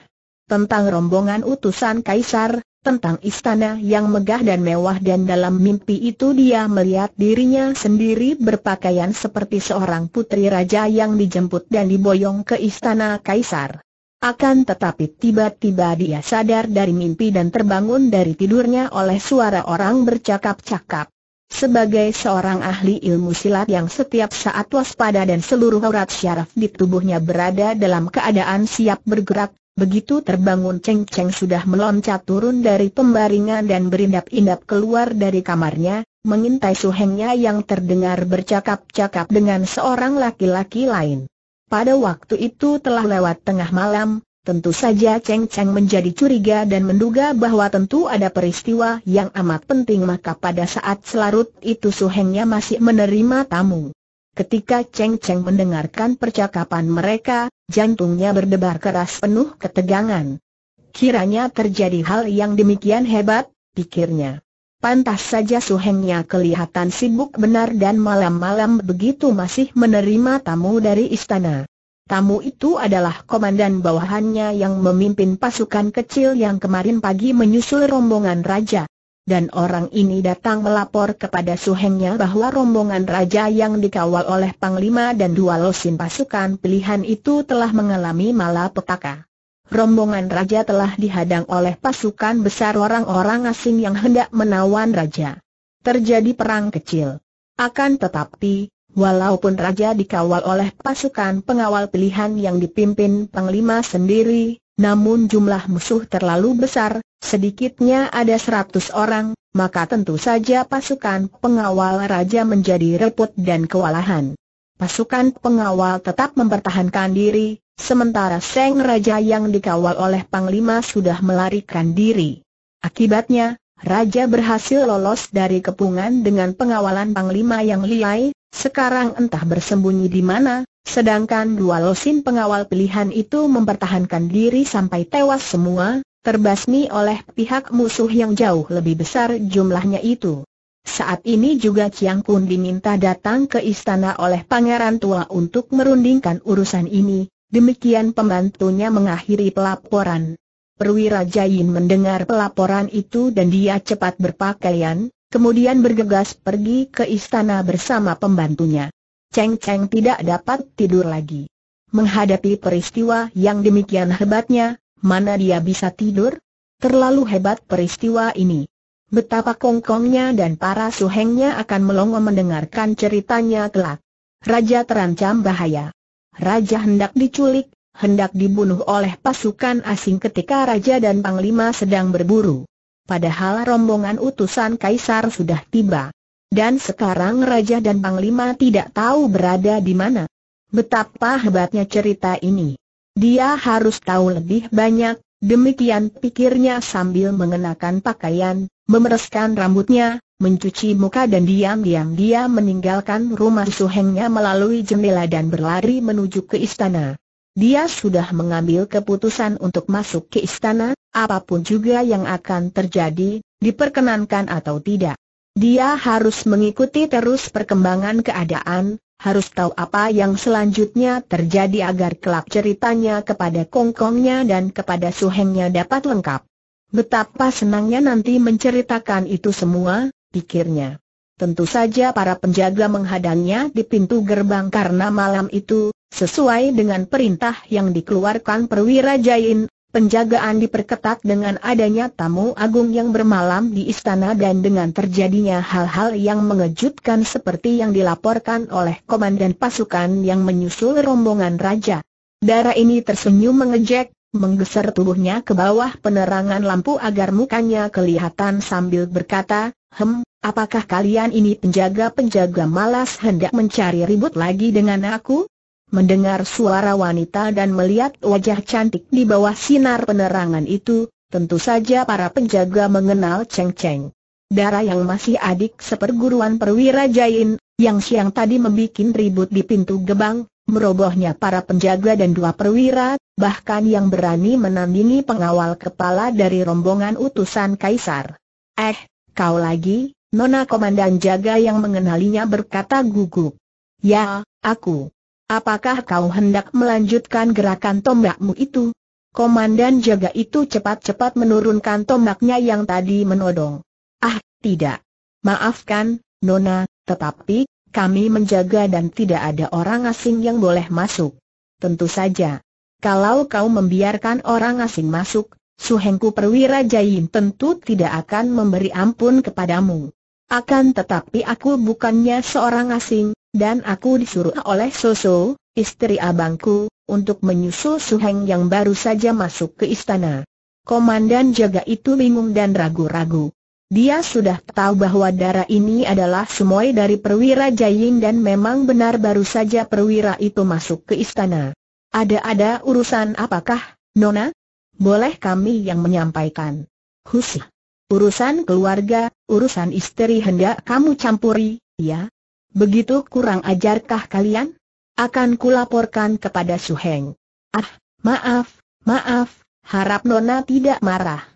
A: Tentang rombongan utusan kaisar, tentang istana yang megah dan mewah dan dalam mimpi itu dia melihat dirinya sendiri berpakaian seperti seorang putri raja yang dijemput dan diboyong ke istana kaisar. Akan tetapi tiba-tiba dia sadar dari mimpi dan terbangun dari tidurnya oleh suara orang bercakap-cakap. Sebagai seorang ahli ilmu silat yang setiap saat waspada dan seluruh urat syaraf di tubuhnya berada dalam keadaan siap bergerak, Begitu terbangun Cheng Cheng sudah meloncat turun dari pembaringan dan berindap-indap keluar dari kamarnya, mengintai suhengnya yang terdengar bercakap-cakap dengan seorang laki-laki lain. Pada waktu itu telah lewat tengah malam, tentu saja Cheng Cheng menjadi curiga dan menduga bahwa tentu ada peristiwa yang amat penting maka pada saat selarut itu suhengnya masih menerima tamu. Ketika Cheng Cheng mendengarkan percakapan mereka, jantungnya berdebar keras penuh ketegangan. Kiranya terjadi hal yang demikian hebat, pikirnya. Pantas saja suhengnya kelihatan sibuk benar dan malam-malam begitu masih menerima tamu dari istana. Tamu itu adalah komandan bawahannya yang memimpin pasukan kecil yang kemarin pagi menyusul rombongan raja dan orang ini datang melapor kepada suhengnya bahwa rombongan raja yang dikawal oleh Panglima dan dua losin pasukan pilihan itu telah mengalami malapetaka. Rombongan raja telah dihadang oleh pasukan besar orang-orang asing yang hendak menawan raja. Terjadi perang kecil. Akan tetapi, walaupun raja dikawal oleh pasukan pengawal pilihan yang dipimpin Panglima sendiri, namun jumlah musuh terlalu besar, sedikitnya ada seratus orang, maka tentu saja pasukan pengawal raja menjadi repot dan kewalahan. Pasukan pengawal tetap mempertahankan diri, sementara Seng Raja yang dikawal oleh Panglima sudah melarikan diri. Akibatnya, Raja berhasil lolos dari kepungan dengan pengawalan Panglima yang liai, sekarang entah bersembunyi di mana, sedangkan dua losin pengawal pilihan itu mempertahankan diri sampai tewas semua, terbasmi oleh pihak musuh yang jauh lebih besar jumlahnya itu. Saat ini juga Chiang Kun diminta datang ke istana oleh pangeran tua untuk merundingkan urusan ini, demikian pembantunya mengakhiri pelaporan. Perwira Jain mendengar pelaporan itu dan dia cepat berpakaian, kemudian bergegas pergi ke istana bersama pembantunya. Cheng Cheng tidak dapat tidur lagi. Menghadapi peristiwa yang demikian hebatnya, mana dia bisa tidur? Terlalu hebat peristiwa ini. Betapa kongkongnya dan para suhengnya akan melongo mendengarkan ceritanya kelak. Raja terancam bahaya. Raja hendak diculik, hendak dibunuh oleh pasukan asing ketika raja dan panglima sedang berburu padahal rombongan utusan kaisar sudah tiba. Dan sekarang raja dan panglima tidak tahu berada di mana. Betapa hebatnya cerita ini. Dia harus tahu lebih banyak, demikian pikirnya sambil mengenakan pakaian, memereskan rambutnya, mencuci muka dan diam-diam dia meninggalkan rumah suhengnya melalui jendela dan berlari menuju ke istana. Dia sudah mengambil keputusan untuk masuk ke istana, apapun juga yang akan terjadi, diperkenankan atau tidak. Dia harus mengikuti terus perkembangan keadaan, harus tahu apa yang selanjutnya terjadi agar kelak ceritanya kepada kongkongnya dan kepada suhengnya dapat lengkap. Betapa senangnya nanti menceritakan itu semua, pikirnya. Tentu saja para penjaga menghadangnya di pintu gerbang karena malam itu, Sesuai dengan perintah yang dikeluarkan perwira Jain, penjagaan diperketat dengan adanya tamu agung yang bermalam di istana dan dengan terjadinya hal-hal yang mengejutkan seperti yang dilaporkan oleh komandan pasukan yang menyusul rombongan raja. Darah ini tersenyum mengejek, menggeser tubuhnya ke bawah penerangan lampu agar mukanya kelihatan sambil berkata, Hem, apakah kalian ini penjaga-penjaga malas hendak mencari ribut lagi dengan aku? Mendengar suara wanita dan melihat wajah cantik di bawah sinar penerangan itu, tentu saja para penjaga mengenal Cheng Cheng. Dara yang masih adik seperguruan perwira Jain, yang siang tadi membuat ribut di pintu gebang, merobohnya para penjaga dan dua perwira, bahkan yang berani menandingi pengawal kepala dari rombongan utusan kaisar. Eh, kau lagi, nona komandan jaga yang mengenalinya berkata gugup. Ya, aku. Apakah kau hendak melanjutkan gerakan tombakmu itu? Komandan jaga itu cepat-cepat menurunkan tombaknya yang tadi menodong. Ah, tidak. Maafkan, Nona, tetapi, kami menjaga dan tidak ada orang asing yang boleh masuk. Tentu saja. Kalau kau membiarkan orang asing masuk, Suhengku Perwira Jain tentu tidak akan memberi ampun kepadamu. Akan tetapi aku bukannya seorang asing, dan aku disuruh oleh Soso, istri abangku, untuk menyusul Suheng yang baru saja masuk ke istana. Komandan jaga itu bingung dan ragu-ragu. Dia sudah tahu bahwa darah ini adalah semuai dari perwira Jaying dan memang benar baru saja perwira itu masuk ke istana. Ada-ada urusan apakah, Nona? Boleh kami yang menyampaikan. Husi. Urusan keluarga, urusan istri hendak kamu campuri, ya? Begitu kurang ajarkah kalian? Akan kulaporkan kepada Suheng. Ah, maaf, maaf, harap Nona tidak marah.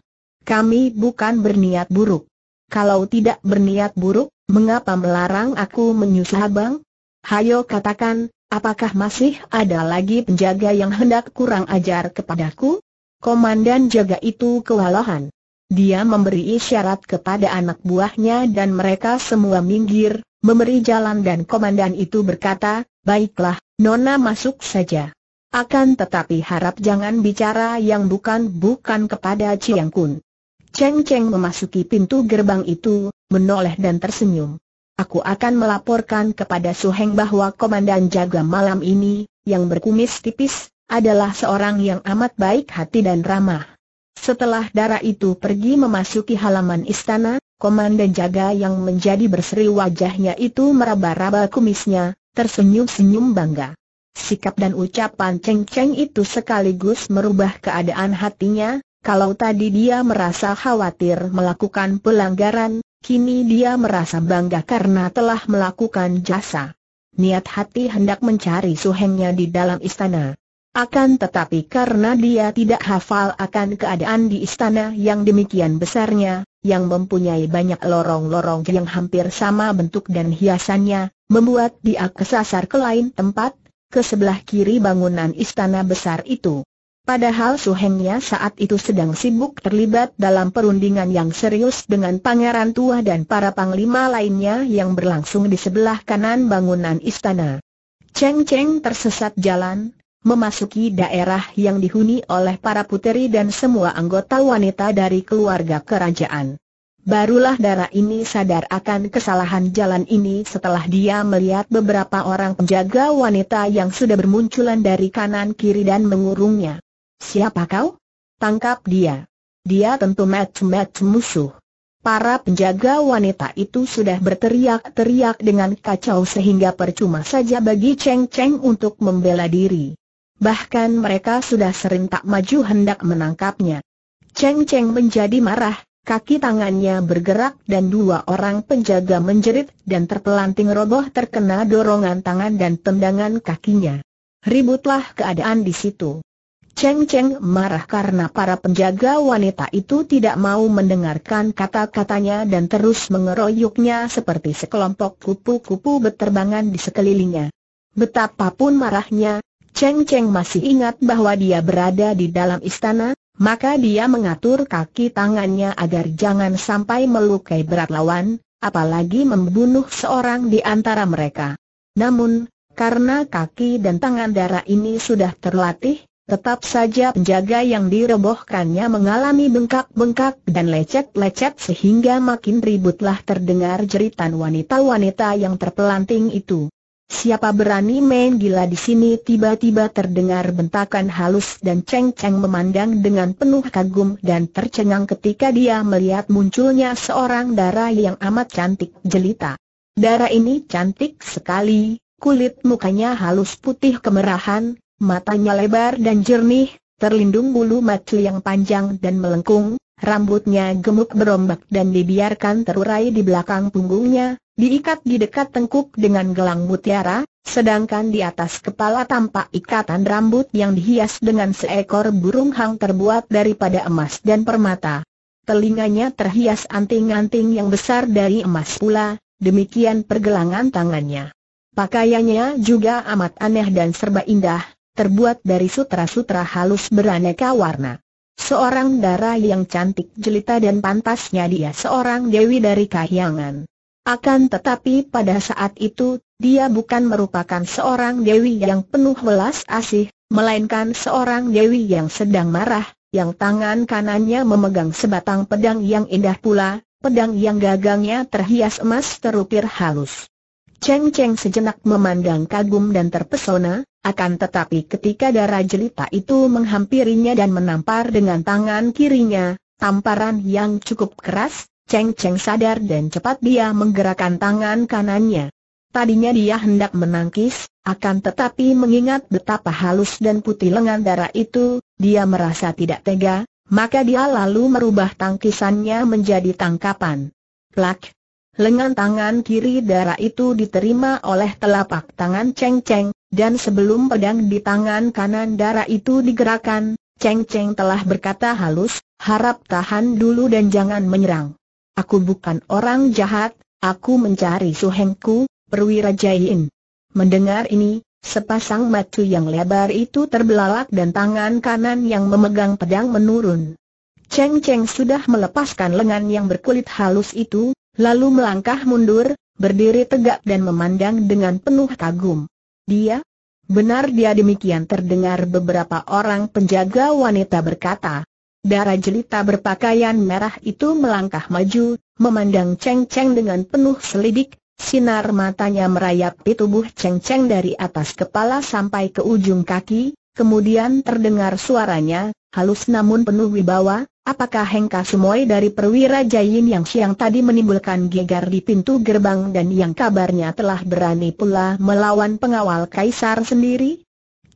A: Kami bukan berniat buruk. Kalau tidak berniat buruk, mengapa melarang aku menyusah bang? Hayo katakan, apakah masih ada lagi penjaga yang hendak kurang ajar kepadaku? Komandan jaga itu kewalahan. Dia memberi isyarat kepada anak buahnya dan mereka semua minggir, memberi jalan dan komandan itu berkata, baiklah, Nona masuk saja. Akan tetapi harap jangan bicara yang bukan-bukan kepada Chiang Kun. Cheng Cheng memasuki pintu gerbang itu, menoleh dan tersenyum. Aku akan melaporkan kepada Su Heng bahwa komandan jaga malam ini, yang berkumis tipis, adalah seorang yang amat baik hati dan ramah. Setelah darah itu pergi memasuki halaman istana, Komandan jaga yang menjadi berseri wajahnya itu meraba-raba kumisnya, tersenyum-senyum bangga. Sikap dan ucapan Cheng Cheng itu sekaligus merubah keadaan hatinya, kalau tadi dia merasa khawatir melakukan pelanggaran, kini dia merasa bangga karena telah melakukan jasa. Niat hati hendak mencari suhengnya di dalam istana. Akan tetapi karena dia tidak hafal akan keadaan di istana yang demikian besarnya, yang mempunyai banyak lorong-lorong yang hampir sama bentuk dan hiasannya, membuat dia kesasar ke lain tempat, ke sebelah kiri bangunan istana besar itu. Padahal Suhengnya saat itu sedang sibuk terlibat dalam perundingan yang serius dengan pangeran tua dan para panglima lainnya yang berlangsung di sebelah kanan bangunan istana. Cheng Cheng tersesat jalan, memasuki daerah yang dihuni oleh para puteri dan semua anggota wanita dari keluarga kerajaan. Barulah darah ini sadar akan kesalahan jalan ini setelah dia melihat beberapa orang penjaga wanita yang sudah bermunculan dari kanan kiri dan mengurungnya. Siapa kau? Tangkap dia. Dia tentu match-match musuh. Para penjaga wanita itu sudah berteriak-teriak dengan kacau sehingga percuma saja bagi Cheng Cheng untuk membela diri bahkan mereka sudah serentak maju hendak menangkapnya. Cheng Cheng menjadi marah, kaki tangannya bergerak dan dua orang penjaga menjerit dan terpelanting roboh terkena dorongan tangan dan tendangan kakinya. Ributlah keadaan di situ. Cheng Cheng marah karena para penjaga wanita itu tidak mau mendengarkan kata-katanya dan terus mengeroyoknya seperti sekelompok kupu-kupu berterbangan di sekelilingnya. Betapapun marahnya, Cheng Cheng masih ingat bahwa dia berada di dalam istana, maka dia mengatur kaki tangannya agar jangan sampai melukai berat lawan, apalagi membunuh seorang di antara mereka. Namun, karena kaki dan tangan darah ini sudah terlatih, tetap saja penjaga yang direbohkannya mengalami bengkak-bengkak dan lecet-lecet sehingga makin ributlah terdengar jeritan wanita-wanita yang terpelanting itu. Siapa berani main gila di sini tiba-tiba terdengar bentakan halus dan Cheng Cheng memandang dengan penuh kagum dan tercengang ketika dia melihat munculnya seorang dara yang amat cantik jelita. Dara ini cantik sekali, kulit mukanya halus putih kemerahan, matanya lebar dan jernih, terlindung bulu mata yang panjang dan melengkung, rambutnya gemuk berombak dan dibiarkan terurai di belakang punggungnya, diikat di dekat tengkuk dengan gelang mutiara, sedangkan di atas kepala tampak ikatan rambut yang dihias dengan seekor burung hang terbuat daripada emas dan permata. Telinganya terhias anting-anting yang besar dari emas pula, demikian pergelangan tangannya. Pakaiannya juga amat aneh dan serba indah, terbuat dari sutra-sutra halus beraneka warna. Seorang darah yang cantik jelita dan pantasnya dia seorang dewi dari kahyangan. Akan tetapi pada saat itu, dia bukan merupakan seorang dewi yang penuh belas asih, melainkan seorang dewi yang sedang marah, yang tangan kanannya memegang sebatang pedang yang indah pula, pedang yang gagangnya terhias emas terukir halus. Cheng Cheng sejenak memandang kagum dan terpesona, akan tetapi ketika darah jelita itu menghampirinya dan menampar dengan tangan kirinya, tamparan yang cukup keras, Cheng Cheng sadar dan cepat dia menggerakkan tangan kanannya. Tadinya dia hendak menangkis, akan tetapi mengingat betapa halus dan putih lengan darah itu, dia merasa tidak tega, maka dia lalu merubah tangkisannya menjadi tangkapan. Plak! Lengan tangan kiri darah itu diterima oleh telapak tangan Cheng Cheng, dan sebelum pedang di tangan kanan darah itu digerakkan, Cheng Cheng telah berkata halus, harap tahan dulu dan jangan menyerang. Aku bukan orang jahat, aku mencari suhengku, perwira Jain. Mendengar ini, sepasang mata yang lebar itu terbelalak dan tangan kanan yang memegang pedang menurun. Cheng Cheng sudah melepaskan lengan yang berkulit halus itu, lalu melangkah mundur, berdiri tegak dan memandang dengan penuh kagum. Dia? Benar dia demikian terdengar beberapa orang penjaga wanita berkata darah jelita berpakaian merah itu melangkah maju, memandang Cheng Cheng dengan penuh selidik, sinar matanya merayap di tubuh Cheng Cheng dari atas kepala sampai ke ujung kaki, kemudian terdengar suaranya, halus namun penuh wibawa, apakah Hengka Sumoy dari perwira Jain yang siang tadi menimbulkan gegar di pintu gerbang dan yang kabarnya telah berani pula melawan pengawal kaisar sendiri?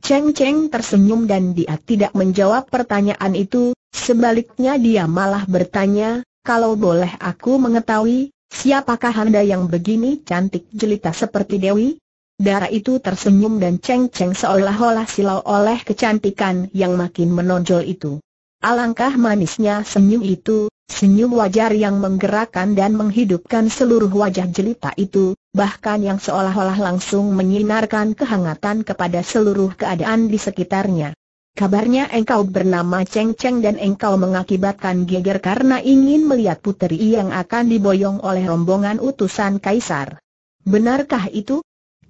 A: Cheng Cheng tersenyum dan dia tidak menjawab pertanyaan itu, Sebaliknya dia malah bertanya, kalau boleh aku mengetahui, siapakah Anda yang begini cantik jelita seperti Dewi? Dara itu tersenyum dan ceng-ceng seolah-olah silau oleh kecantikan yang makin menonjol itu. Alangkah manisnya senyum itu, senyum wajar yang menggerakkan dan menghidupkan seluruh wajah jelita itu, bahkan yang seolah-olah langsung menyinarkan kehangatan kepada seluruh keadaan di sekitarnya. Kabarnya engkau bernama Cheng Cheng dan engkau mengakibatkan geger karena ingin melihat puteri yang akan diboyong oleh rombongan utusan kaisar. Benarkah itu?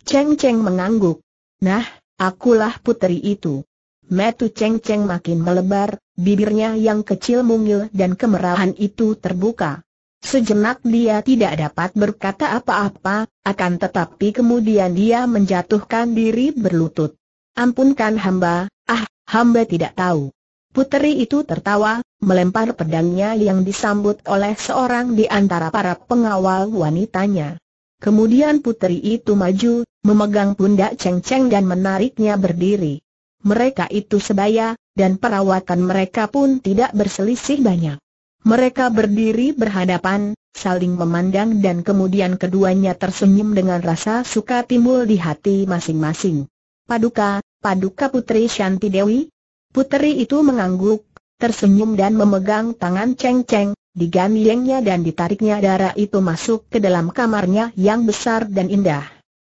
A: Cheng Cheng mengangguk. Nah, akulah puteri itu. Metu Cheng Cheng makin melebar, bibirnya yang kecil mungil dan kemerahan itu terbuka. Sejenak dia tidak dapat berkata apa-apa, akan tetapi kemudian dia menjatuhkan diri berlutut. Ampunkan hamba, ah, Hamba tidak tahu. Puteri itu tertawa, melempar pedangnya yang disambut oleh seorang di antara para pengawal wanitanya. Kemudian puteri itu maju, memegang pundak ceng-ceng dan menariknya berdiri. Mereka itu sebaya, dan perawatan mereka pun tidak berselisih banyak. Mereka berdiri berhadapan, saling memandang dan kemudian keduanya tersenyum dengan rasa suka timbul di hati masing-masing. Paduka, Paduka Putri Shanti Dewi? Putri itu mengangguk, tersenyum dan memegang tangan Cheng Cheng, digandengnya dan ditariknya darah itu masuk ke dalam kamarnya yang besar dan indah.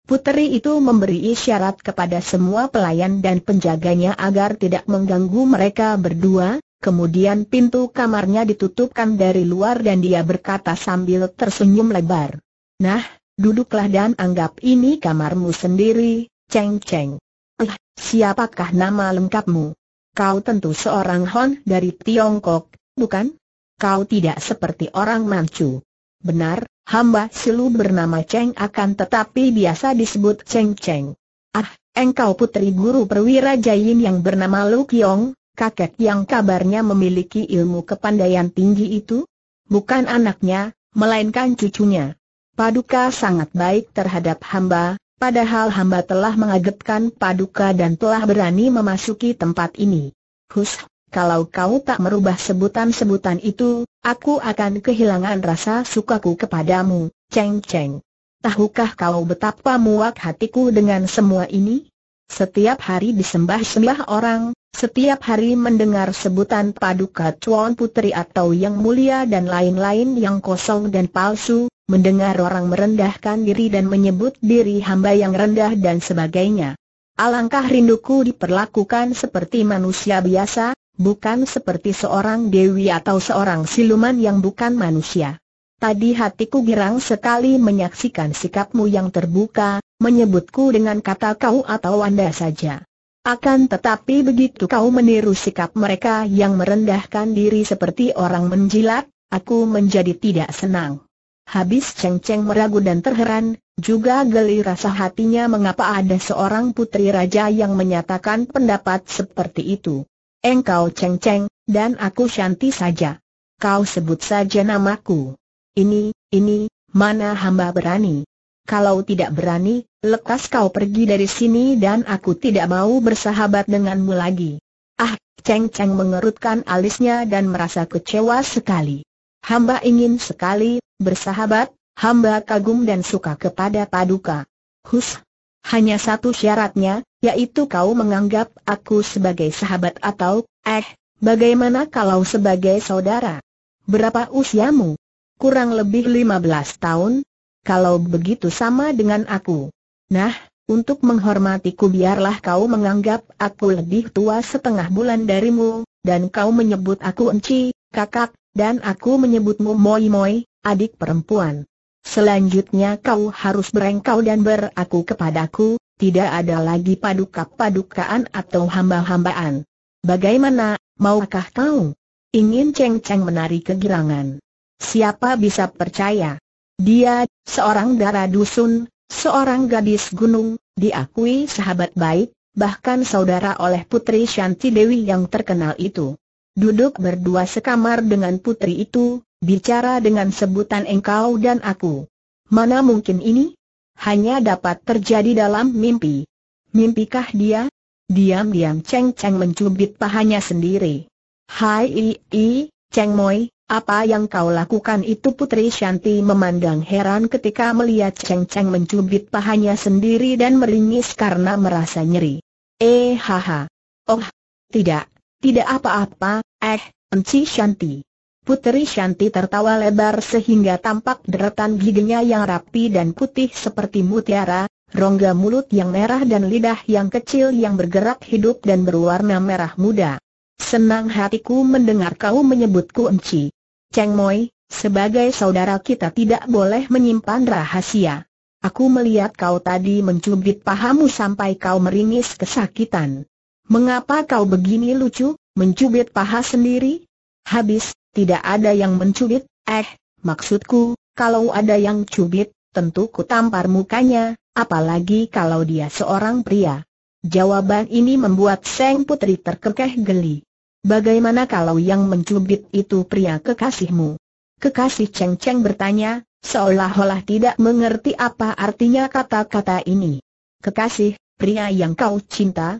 A: Putri itu memberi isyarat kepada semua pelayan dan penjaganya agar tidak mengganggu mereka berdua, kemudian pintu kamarnya ditutupkan dari luar dan dia berkata sambil tersenyum lebar. Nah, duduklah dan anggap ini kamarmu sendiri, Cheng Cheng. Eh, siapakah nama lengkapmu? Kau tentu seorang Hon dari Tiongkok, bukan? Kau tidak seperti orang Manchu. Benar, hamba Silu bernama Cheng akan tetapi biasa disebut Cheng Cheng. Ah, engkau putri guru perwira Jain yang bernama Lu Kiong, kakek yang kabarnya memiliki ilmu kepandaian tinggi itu? Bukan anaknya, melainkan cucunya. Paduka sangat baik terhadap hamba, Padahal hamba telah mengagetkan paduka dan telah berani memasuki tempat ini. Hus, kalau kau tak merubah sebutan-sebutan itu, aku akan kehilangan rasa sukaku kepadamu, Cheng Cheng. Tahukah kau betapa muak hatiku dengan semua ini? Setiap hari disembah-sembah orang, setiap hari mendengar sebutan paduka cuan Putri atau Yang Mulia dan lain-lain yang kosong dan palsu, mendengar orang merendahkan diri dan menyebut diri hamba yang rendah dan sebagainya. Alangkah rinduku diperlakukan seperti manusia biasa, bukan seperti seorang dewi atau seorang siluman yang bukan manusia. Tadi hatiku girang sekali menyaksikan sikapmu yang terbuka, menyebutku dengan kata kau atau anda saja. Akan tetapi begitu kau meniru sikap mereka yang merendahkan diri seperti orang menjilat, aku menjadi tidak senang. Habis Cheng Cheng meragu dan terheran, juga geli rasa hatinya mengapa ada seorang putri raja yang menyatakan pendapat seperti itu. Engkau Cheng Cheng, dan aku Shanti saja. Kau sebut saja namaku. Ini, ini, mana hamba berani? Kalau tidak berani, lekas kau pergi dari sini dan aku tidak mau bersahabat denganmu lagi. Ah, Cheng Cheng mengerutkan alisnya dan merasa kecewa sekali. Hamba ingin sekali bersahabat, hamba kagum dan suka kepada Paduka. Hus, hanya satu syaratnya, yaitu kau menganggap aku sebagai sahabat atau, eh, bagaimana kalau sebagai saudara? Berapa usiamu? Kurang lebih 15 tahun, kalau begitu sama dengan aku. Nah, untuk menghormatiku biarlah kau menganggap aku lebih tua setengah bulan darimu, dan kau menyebut aku enci, kakak, dan aku menyebutmu Moi Moi, adik perempuan. Selanjutnya kau harus berengkau dan beraku kepadaku, tidak ada lagi paduka-padukaan atau hamba-hambaan. Bagaimana, maukah kau? Ingin Cheng Cheng menarik kegirangan. Siapa bisa percaya? Dia, seorang darah dusun, seorang gadis gunung, diakui sahabat baik, bahkan saudara oleh Putri Shanti Dewi yang terkenal itu duduk berdua sekamar dengan putri itu, bicara dengan sebutan engkau dan aku. Mana mungkin ini? Hanya dapat terjadi dalam mimpi. Mimpikah dia? Diam-diam Cheng Cheng mencubit pahanya sendiri. Hai i, i Cheng Moi, apa yang kau lakukan itu Putri Shanti memandang heran ketika melihat Cheng Cheng mencubit pahanya sendiri dan meringis karena merasa nyeri. Eh haha. Oh, tidak, tidak apa-apa, Eh, Enci Shanti. Putri Shanti tertawa lebar sehingga tampak deretan giginya yang rapi dan putih seperti mutiara, rongga mulut yang merah dan lidah yang kecil yang bergerak hidup dan berwarna merah muda. Senang hatiku mendengar kau menyebutku Enci. Cheng Moi, sebagai saudara kita tidak boleh menyimpan rahasia. Aku melihat kau tadi mencubit pahamu sampai kau meringis kesakitan. Mengapa kau begini lucu? Mencubit paha sendiri? Habis, tidak ada yang mencubit, eh, maksudku, kalau ada yang cubit, tentu ku tampar mukanya, apalagi kalau dia seorang pria. Jawaban ini membuat Seng Putri terkekeh geli. Bagaimana kalau yang mencubit itu pria kekasihmu? Kekasih Cheng Cheng bertanya, seolah-olah tidak mengerti apa artinya kata-kata ini. Kekasih, pria yang kau cinta,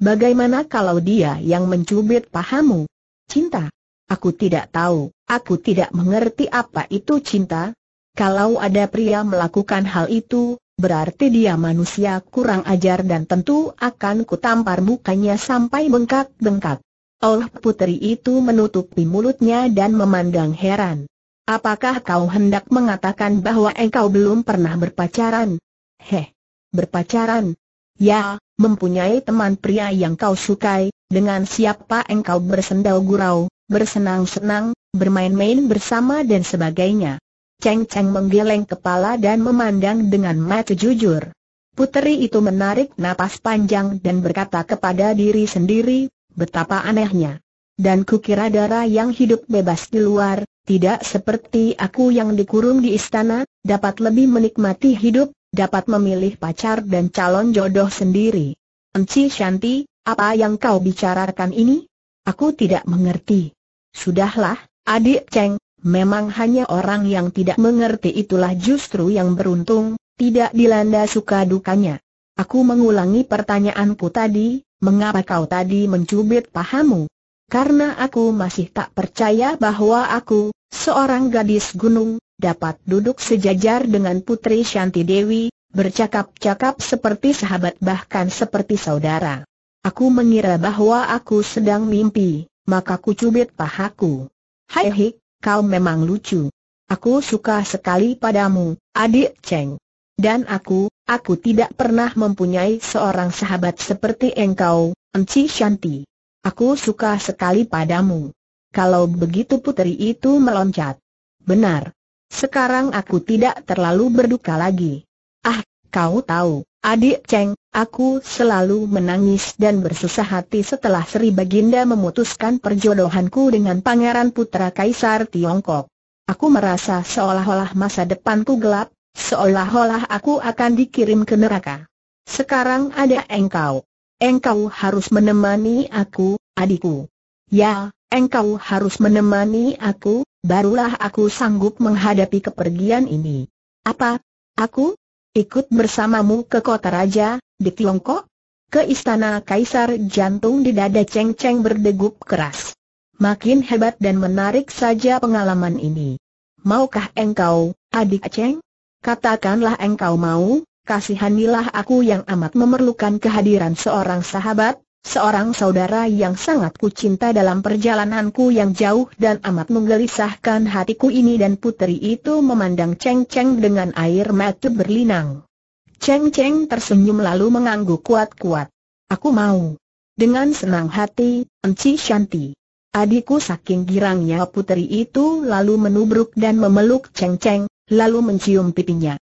A: Bagaimana kalau dia yang mencubit pahamu? Cinta. Aku tidak tahu, aku tidak mengerti apa itu cinta. Kalau ada pria melakukan hal itu, berarti dia manusia kurang ajar dan tentu akan kutampar mukanya sampai bengkak-bengkak. Oh putri itu menutupi mulutnya dan memandang heran. Apakah kau hendak mengatakan bahwa engkau belum pernah berpacaran? Heh, berpacaran, Ya, mempunyai teman pria yang kau sukai, dengan siapa engkau bersendal gurau, bersenang-senang, bermain-main bersama dan sebagainya. Cheng Cheng menggeleng kepala dan memandang dengan mata jujur. Puteri itu menarik napas panjang dan berkata kepada diri sendiri, betapa anehnya. Dan kukira darah yang hidup bebas di luar, tidak seperti aku yang dikurung di istana, dapat lebih menikmati hidup, dapat memilih pacar dan calon jodoh sendiri. Enci Shanti, apa yang kau bicarakan ini? Aku tidak mengerti. Sudahlah, adik Cheng, memang hanya orang yang tidak mengerti itulah justru yang beruntung, tidak dilanda suka dukanya. Aku mengulangi pertanyaanku tadi, mengapa kau tadi mencubit pahamu? Karena aku masih tak percaya bahwa aku, seorang gadis gunung, dapat duduk sejajar dengan Putri Shanti Dewi, bercakap-cakap seperti sahabat bahkan seperti saudara. Aku mengira bahwa aku sedang mimpi, maka ku cubit pahaku. Hai hik, kau memang lucu. Aku suka sekali padamu, adik Cheng. Dan aku, aku tidak pernah mempunyai seorang sahabat seperti engkau, Enci Shanti. Aku suka sekali padamu. Kalau begitu putri itu meloncat. Benar, sekarang aku tidak terlalu berduka lagi. Ah, kau tahu, adik Cheng, aku selalu menangis dan bersusah hati setelah Sri Baginda memutuskan perjodohanku dengan Pangeran Putra Kaisar Tiongkok. Aku merasa seolah-olah masa depanku gelap, seolah-olah aku akan dikirim ke neraka. Sekarang ada engkau. Engkau harus menemani aku, adikku. Ya, engkau harus menemani aku, Barulah aku sanggup menghadapi kepergian ini. Apa? Aku? Ikut bersamamu ke kota raja, di Tiongkok? Ke istana kaisar jantung di dada Cheng Cheng berdegup keras. Makin hebat dan menarik saja pengalaman ini. Maukah engkau, adik Cheng? Katakanlah engkau mau, kasihanilah aku yang amat memerlukan kehadiran seorang sahabat, Seorang saudara yang sangat kucinta dalam perjalananku yang jauh dan amat menggelisahkan hatiku ini dan putri itu memandang Cheng Cheng dengan air mata berlinang. Cheng Cheng tersenyum lalu mengangguk kuat-kuat. Aku mau. Dengan senang hati, Enci Shanti. Adikku saking girangnya putri itu lalu menubruk dan memeluk Cheng Cheng, lalu mencium pipinya.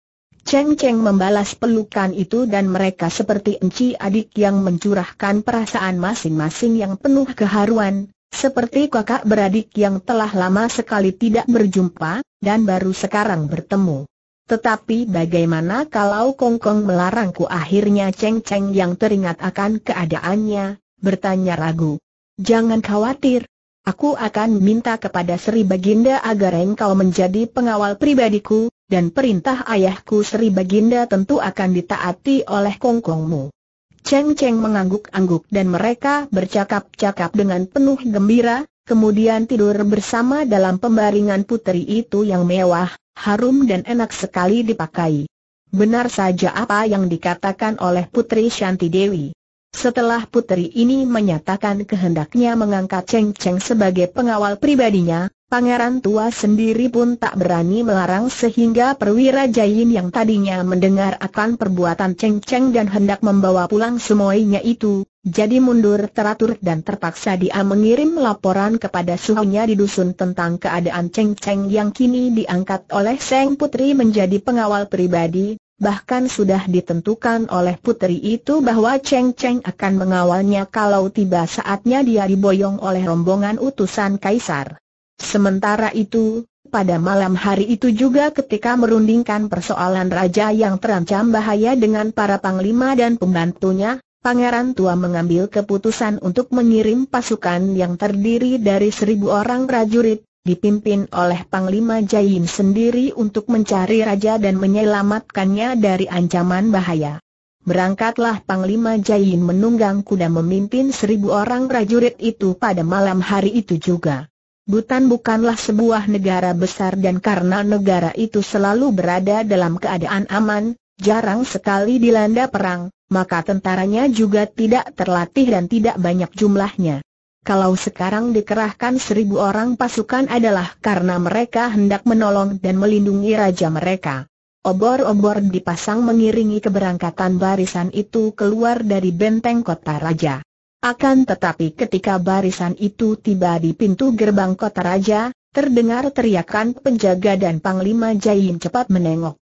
A: Cheng Cheng membalas pelukan itu dan mereka seperti enci adik yang mencurahkan perasaan masing-masing yang penuh keharuan, seperti kakak beradik yang telah lama sekali tidak berjumpa, dan baru sekarang bertemu. Tetapi bagaimana kalau Kong Kong melarangku akhirnya Cheng Cheng yang teringat akan keadaannya, bertanya ragu. Jangan khawatir, Aku akan minta kepada Sri Baginda agar engkau menjadi pengawal pribadiku, dan perintah ayahku Sri Baginda tentu akan ditaati oleh kongkongmu. Cheng Cheng mengangguk-angguk dan mereka bercakap-cakap dengan penuh gembira, kemudian tidur bersama dalam pembaringan putri itu yang mewah, harum dan enak sekali dipakai. Benar saja apa yang dikatakan oleh Putri Shanti Dewi. Setelah puteri ini menyatakan kehendaknya mengangkat Cheng Cheng sebagai pengawal pribadinya, pangeran tua sendiri pun tak berani melarang sehingga perwira Jain yang tadinya mendengar akan perbuatan Cheng Cheng dan hendak membawa pulang semuanya itu, jadi mundur teratur dan terpaksa dia mengirim laporan kepada suhunya di dusun tentang keadaan Cheng Cheng yang kini diangkat oleh Seng Putri menjadi pengawal pribadi, bahkan sudah ditentukan oleh putri itu bahwa Cheng Cheng akan mengawalnya kalau tiba saatnya dia diboyong oleh rombongan utusan kaisar. Sementara itu, pada malam hari itu juga ketika merundingkan persoalan raja yang terancam bahaya dengan para panglima dan pembantunya, Pangeran tua mengambil keputusan untuk mengirim pasukan yang terdiri dari seribu orang prajurit, dipimpin oleh Panglima Jaim sendiri untuk mencari raja dan menyelamatkannya dari ancaman bahaya. Berangkatlah Panglima Jain menunggang kuda memimpin seribu orang prajurit itu pada malam hari itu juga. Butan bukanlah sebuah negara besar dan karena negara itu selalu berada dalam keadaan aman, jarang sekali dilanda perang, maka tentaranya juga tidak terlatih dan tidak banyak jumlahnya kalau sekarang dikerahkan seribu orang pasukan adalah karena mereka hendak menolong dan melindungi raja mereka. Obor-obor dipasang mengiringi keberangkatan barisan itu keluar dari benteng kota raja. Akan tetapi ketika barisan itu tiba di pintu gerbang kota raja, terdengar teriakan penjaga dan panglima Jaim cepat menengok.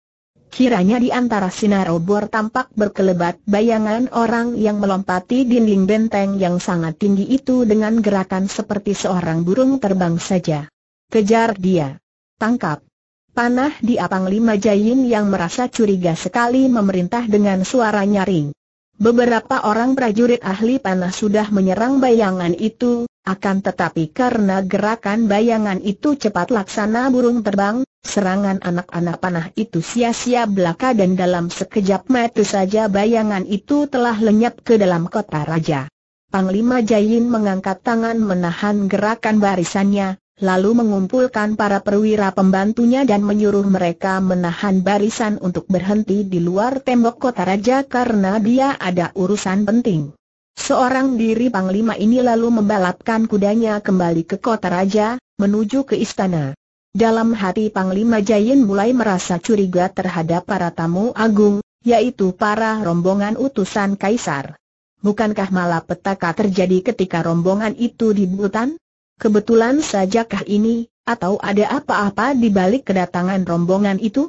A: Kiranya di antara sinar obor tampak berkelebat bayangan orang yang melompati dinding benteng yang sangat tinggi itu dengan gerakan seperti seorang burung terbang saja. Kejar dia. Tangkap. Panah di apang lima jayin yang merasa curiga sekali memerintah dengan suara nyaring. Beberapa orang prajurit ahli panah sudah menyerang bayangan itu, akan tetapi karena gerakan bayangan itu cepat laksana burung terbang, Serangan anak-anak panah itu sia-sia belaka dan dalam sekejap mata saja bayangan itu telah lenyap ke dalam kota raja. Panglima Jayin mengangkat tangan menahan gerakan barisannya, lalu mengumpulkan para perwira pembantunya dan menyuruh mereka menahan barisan untuk berhenti di luar tembok kota raja karena dia ada urusan penting. Seorang diri Panglima ini lalu membalapkan kudanya kembali ke kota raja, menuju ke istana. Dalam hati Panglima Jayin mulai merasa curiga terhadap para tamu agung, yaitu para rombongan utusan kaisar. Bukankah malapetaka terjadi ketika rombongan itu di hutan? Kebetulan sajakah ini, atau ada apa-apa di balik kedatangan rombongan itu?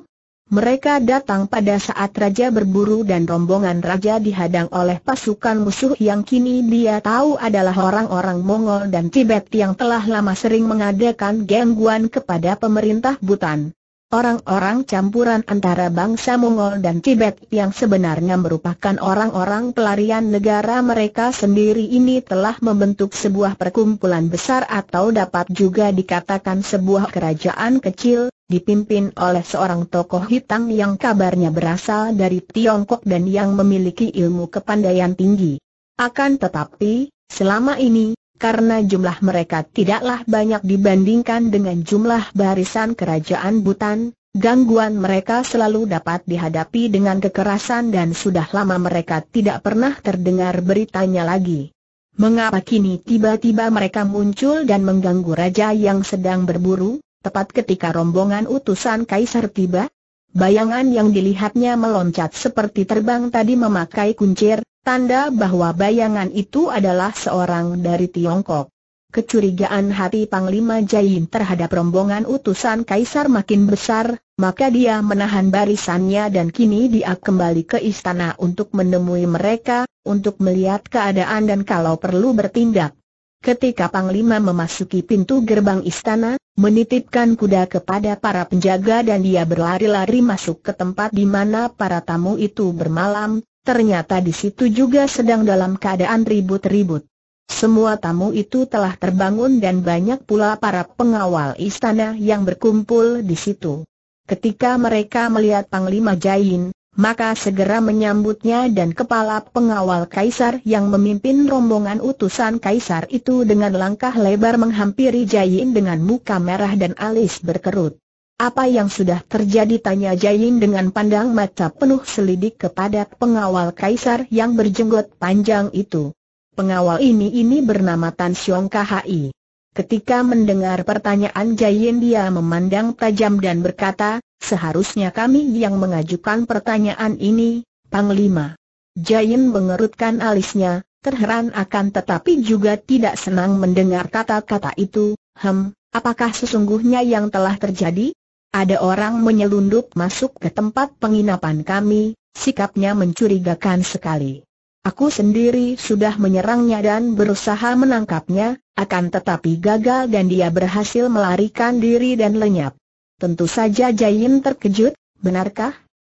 A: Mereka datang pada saat raja berburu dan rombongan raja dihadang oleh pasukan musuh yang kini dia tahu adalah orang-orang Mongol dan Tibet yang telah lama sering mengadakan gangguan kepada pemerintah Butan. Orang-orang campuran antara bangsa Mongol dan Tibet yang sebenarnya merupakan orang-orang pelarian negara mereka sendiri ini telah membentuk sebuah perkumpulan besar atau dapat juga dikatakan sebuah kerajaan kecil dipimpin oleh seorang tokoh hitam yang kabarnya berasal dari Tiongkok dan yang memiliki ilmu kepandaian tinggi. Akan tetapi, selama ini, karena jumlah mereka tidaklah banyak dibandingkan dengan jumlah barisan kerajaan Butan, gangguan mereka selalu dapat dihadapi dengan kekerasan dan sudah lama mereka tidak pernah terdengar beritanya lagi. Mengapa kini tiba-tiba mereka muncul dan mengganggu raja yang sedang berburu? Tepat ketika rombongan utusan kaisar tiba, bayangan yang dilihatnya meloncat seperti terbang tadi memakai kuncir, tanda bahwa bayangan itu adalah seorang dari Tiongkok. Kecurigaan hati Panglima Jain terhadap rombongan utusan kaisar makin besar, maka dia menahan barisannya dan kini dia kembali ke istana untuk menemui mereka, untuk melihat keadaan dan kalau perlu bertindak. Ketika Panglima memasuki pintu gerbang istana, menitipkan kuda kepada para penjaga dan dia berlari-lari masuk ke tempat di mana para tamu itu bermalam, ternyata di situ juga sedang dalam keadaan ribut-ribut. Semua tamu itu telah terbangun dan banyak pula para pengawal istana yang berkumpul di situ. Ketika mereka melihat Panglima Jain, maka segera menyambutnya dan kepala pengawal kaisar yang memimpin rombongan utusan kaisar itu dengan langkah lebar menghampiri Jayin dengan muka merah dan alis berkerut. Apa yang sudah terjadi tanya Jayin dengan pandang mata penuh selidik kepada pengawal kaisar yang berjenggot panjang itu. Pengawal ini ini bernama Tan Siong KHI. Ketika mendengar pertanyaan Jayin dia memandang tajam dan berkata, seharusnya kami yang mengajukan pertanyaan ini, Panglima. Jayin mengerutkan alisnya, terheran akan tetapi juga tidak senang mendengar kata-kata itu, hem, apakah sesungguhnya yang telah terjadi? Ada orang menyelundup masuk ke tempat penginapan kami, sikapnya mencurigakan sekali. Aku sendiri sudah menyerangnya dan berusaha menangkapnya, akan tetapi gagal dan dia berhasil melarikan diri dan lenyap. Tentu saja Jain terkejut, benarkah?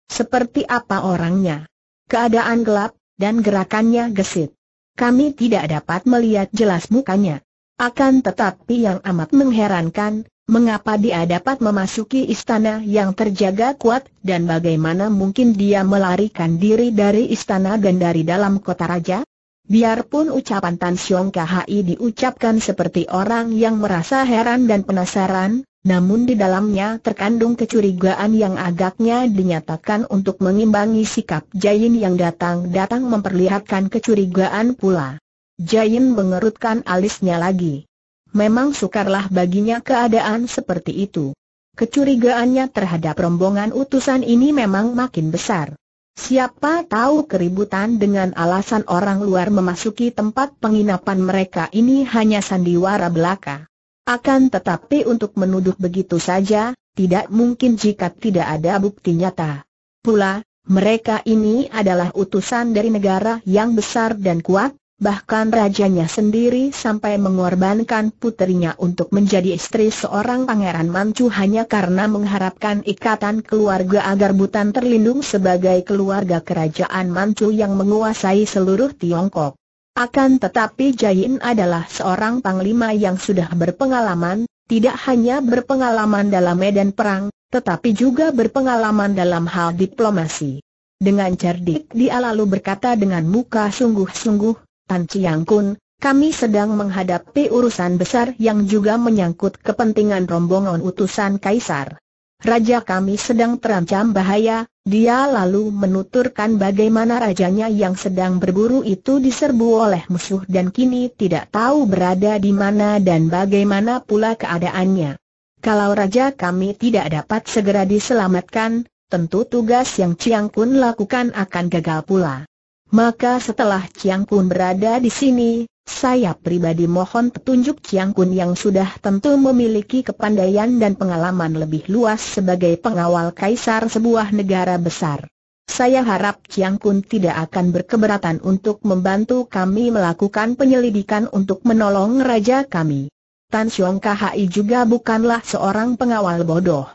A: Seperti apa orangnya? Keadaan gelap, dan gerakannya gesit. Kami tidak dapat melihat jelas mukanya. Akan tetapi yang amat mengherankan, Mengapa dia dapat memasuki istana yang terjaga kuat dan bagaimana mungkin dia melarikan diri dari istana dan dari dalam kota raja? Biarpun ucapan Tan Siong KHI diucapkan seperti orang yang merasa heran dan penasaran, namun di dalamnya terkandung kecurigaan yang agaknya dinyatakan untuk mengimbangi sikap Jain yang datang-datang memperlihatkan kecurigaan pula. Jain mengerutkan alisnya lagi memang sukarlah baginya keadaan seperti itu. Kecurigaannya terhadap rombongan utusan ini memang makin besar. Siapa tahu keributan dengan alasan orang luar memasuki tempat penginapan mereka ini hanya sandiwara belaka. Akan tetapi untuk menuduh begitu saja, tidak mungkin jika tidak ada bukti nyata. Pula, mereka ini adalah utusan dari negara yang besar dan kuat, Bahkan rajanya sendiri sampai mengorbankan putrinya untuk menjadi istri seorang pangeran mancu hanya karena mengharapkan ikatan keluarga agar Butan terlindung sebagai keluarga kerajaan mancu yang menguasai seluruh Tiongkok. Akan tetapi Jain adalah seorang panglima yang sudah berpengalaman, tidak hanya berpengalaman dalam medan perang, tetapi juga berpengalaman dalam hal diplomasi. Dengan cerdik dia lalu berkata dengan muka sungguh-sungguh, Tan Chiang Kun, kami sedang menghadapi urusan besar yang juga menyangkut kepentingan rombongan utusan kaisar. Raja kami sedang terancam bahaya, dia lalu menuturkan bagaimana rajanya yang sedang berburu itu diserbu oleh musuh dan kini tidak tahu berada di mana dan bagaimana pula keadaannya. Kalau raja kami tidak dapat segera diselamatkan, tentu tugas yang Chiang Kun lakukan akan gagal pula. Maka setelah Chiang Kun berada di sini, saya pribadi mohon petunjuk Chiang Kun yang sudah tentu memiliki kepandaian dan pengalaman lebih luas sebagai pengawal kaisar sebuah negara besar. Saya harap Chiang Kun tidak akan berkeberatan untuk membantu kami melakukan penyelidikan untuk menolong raja kami. Tan Xiong Khai juga bukanlah seorang pengawal bodoh.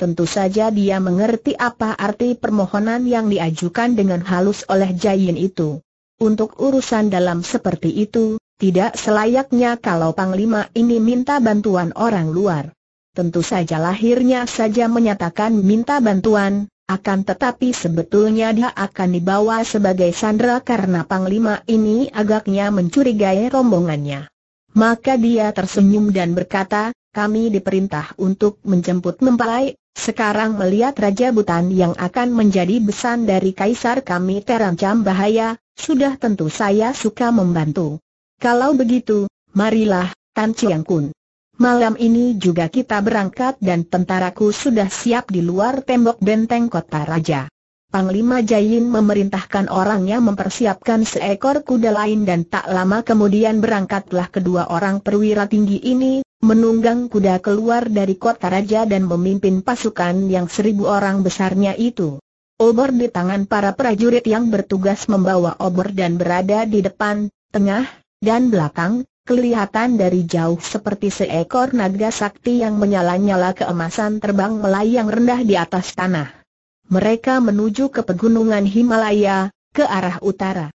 A: Tentu saja dia mengerti apa arti permohonan yang diajukan dengan halus oleh Jayin itu. Untuk urusan dalam seperti itu, tidak selayaknya kalau Panglima ini minta bantuan orang luar. Tentu saja lahirnya saja menyatakan minta bantuan, akan tetapi sebetulnya dia akan dibawa sebagai sandera karena Panglima ini agaknya mencurigai rombongannya. Maka dia tersenyum dan berkata, kami diperintah untuk menjemput mempelai sekarang melihat Raja Butan yang akan menjadi besan dari Kaisar kami terancam bahaya, sudah tentu saya suka membantu. Kalau begitu, marilah, Tan Chiang Kun. Malam ini juga kita berangkat dan tentaraku sudah siap di luar tembok benteng kota Raja. Panglima Jain memerintahkan orangnya mempersiapkan seekor kuda lain dan tak lama kemudian berangkatlah kedua orang perwira tinggi ini, menunggang kuda keluar dari kota raja dan memimpin pasukan yang seribu orang besarnya itu. Obor di tangan para prajurit yang bertugas membawa obor dan berada di depan, tengah, dan belakang, kelihatan dari jauh seperti seekor naga sakti yang menyala-nyala keemasan terbang melayang rendah di atas tanah. Mereka menuju ke pegunungan Himalaya, ke arah utara.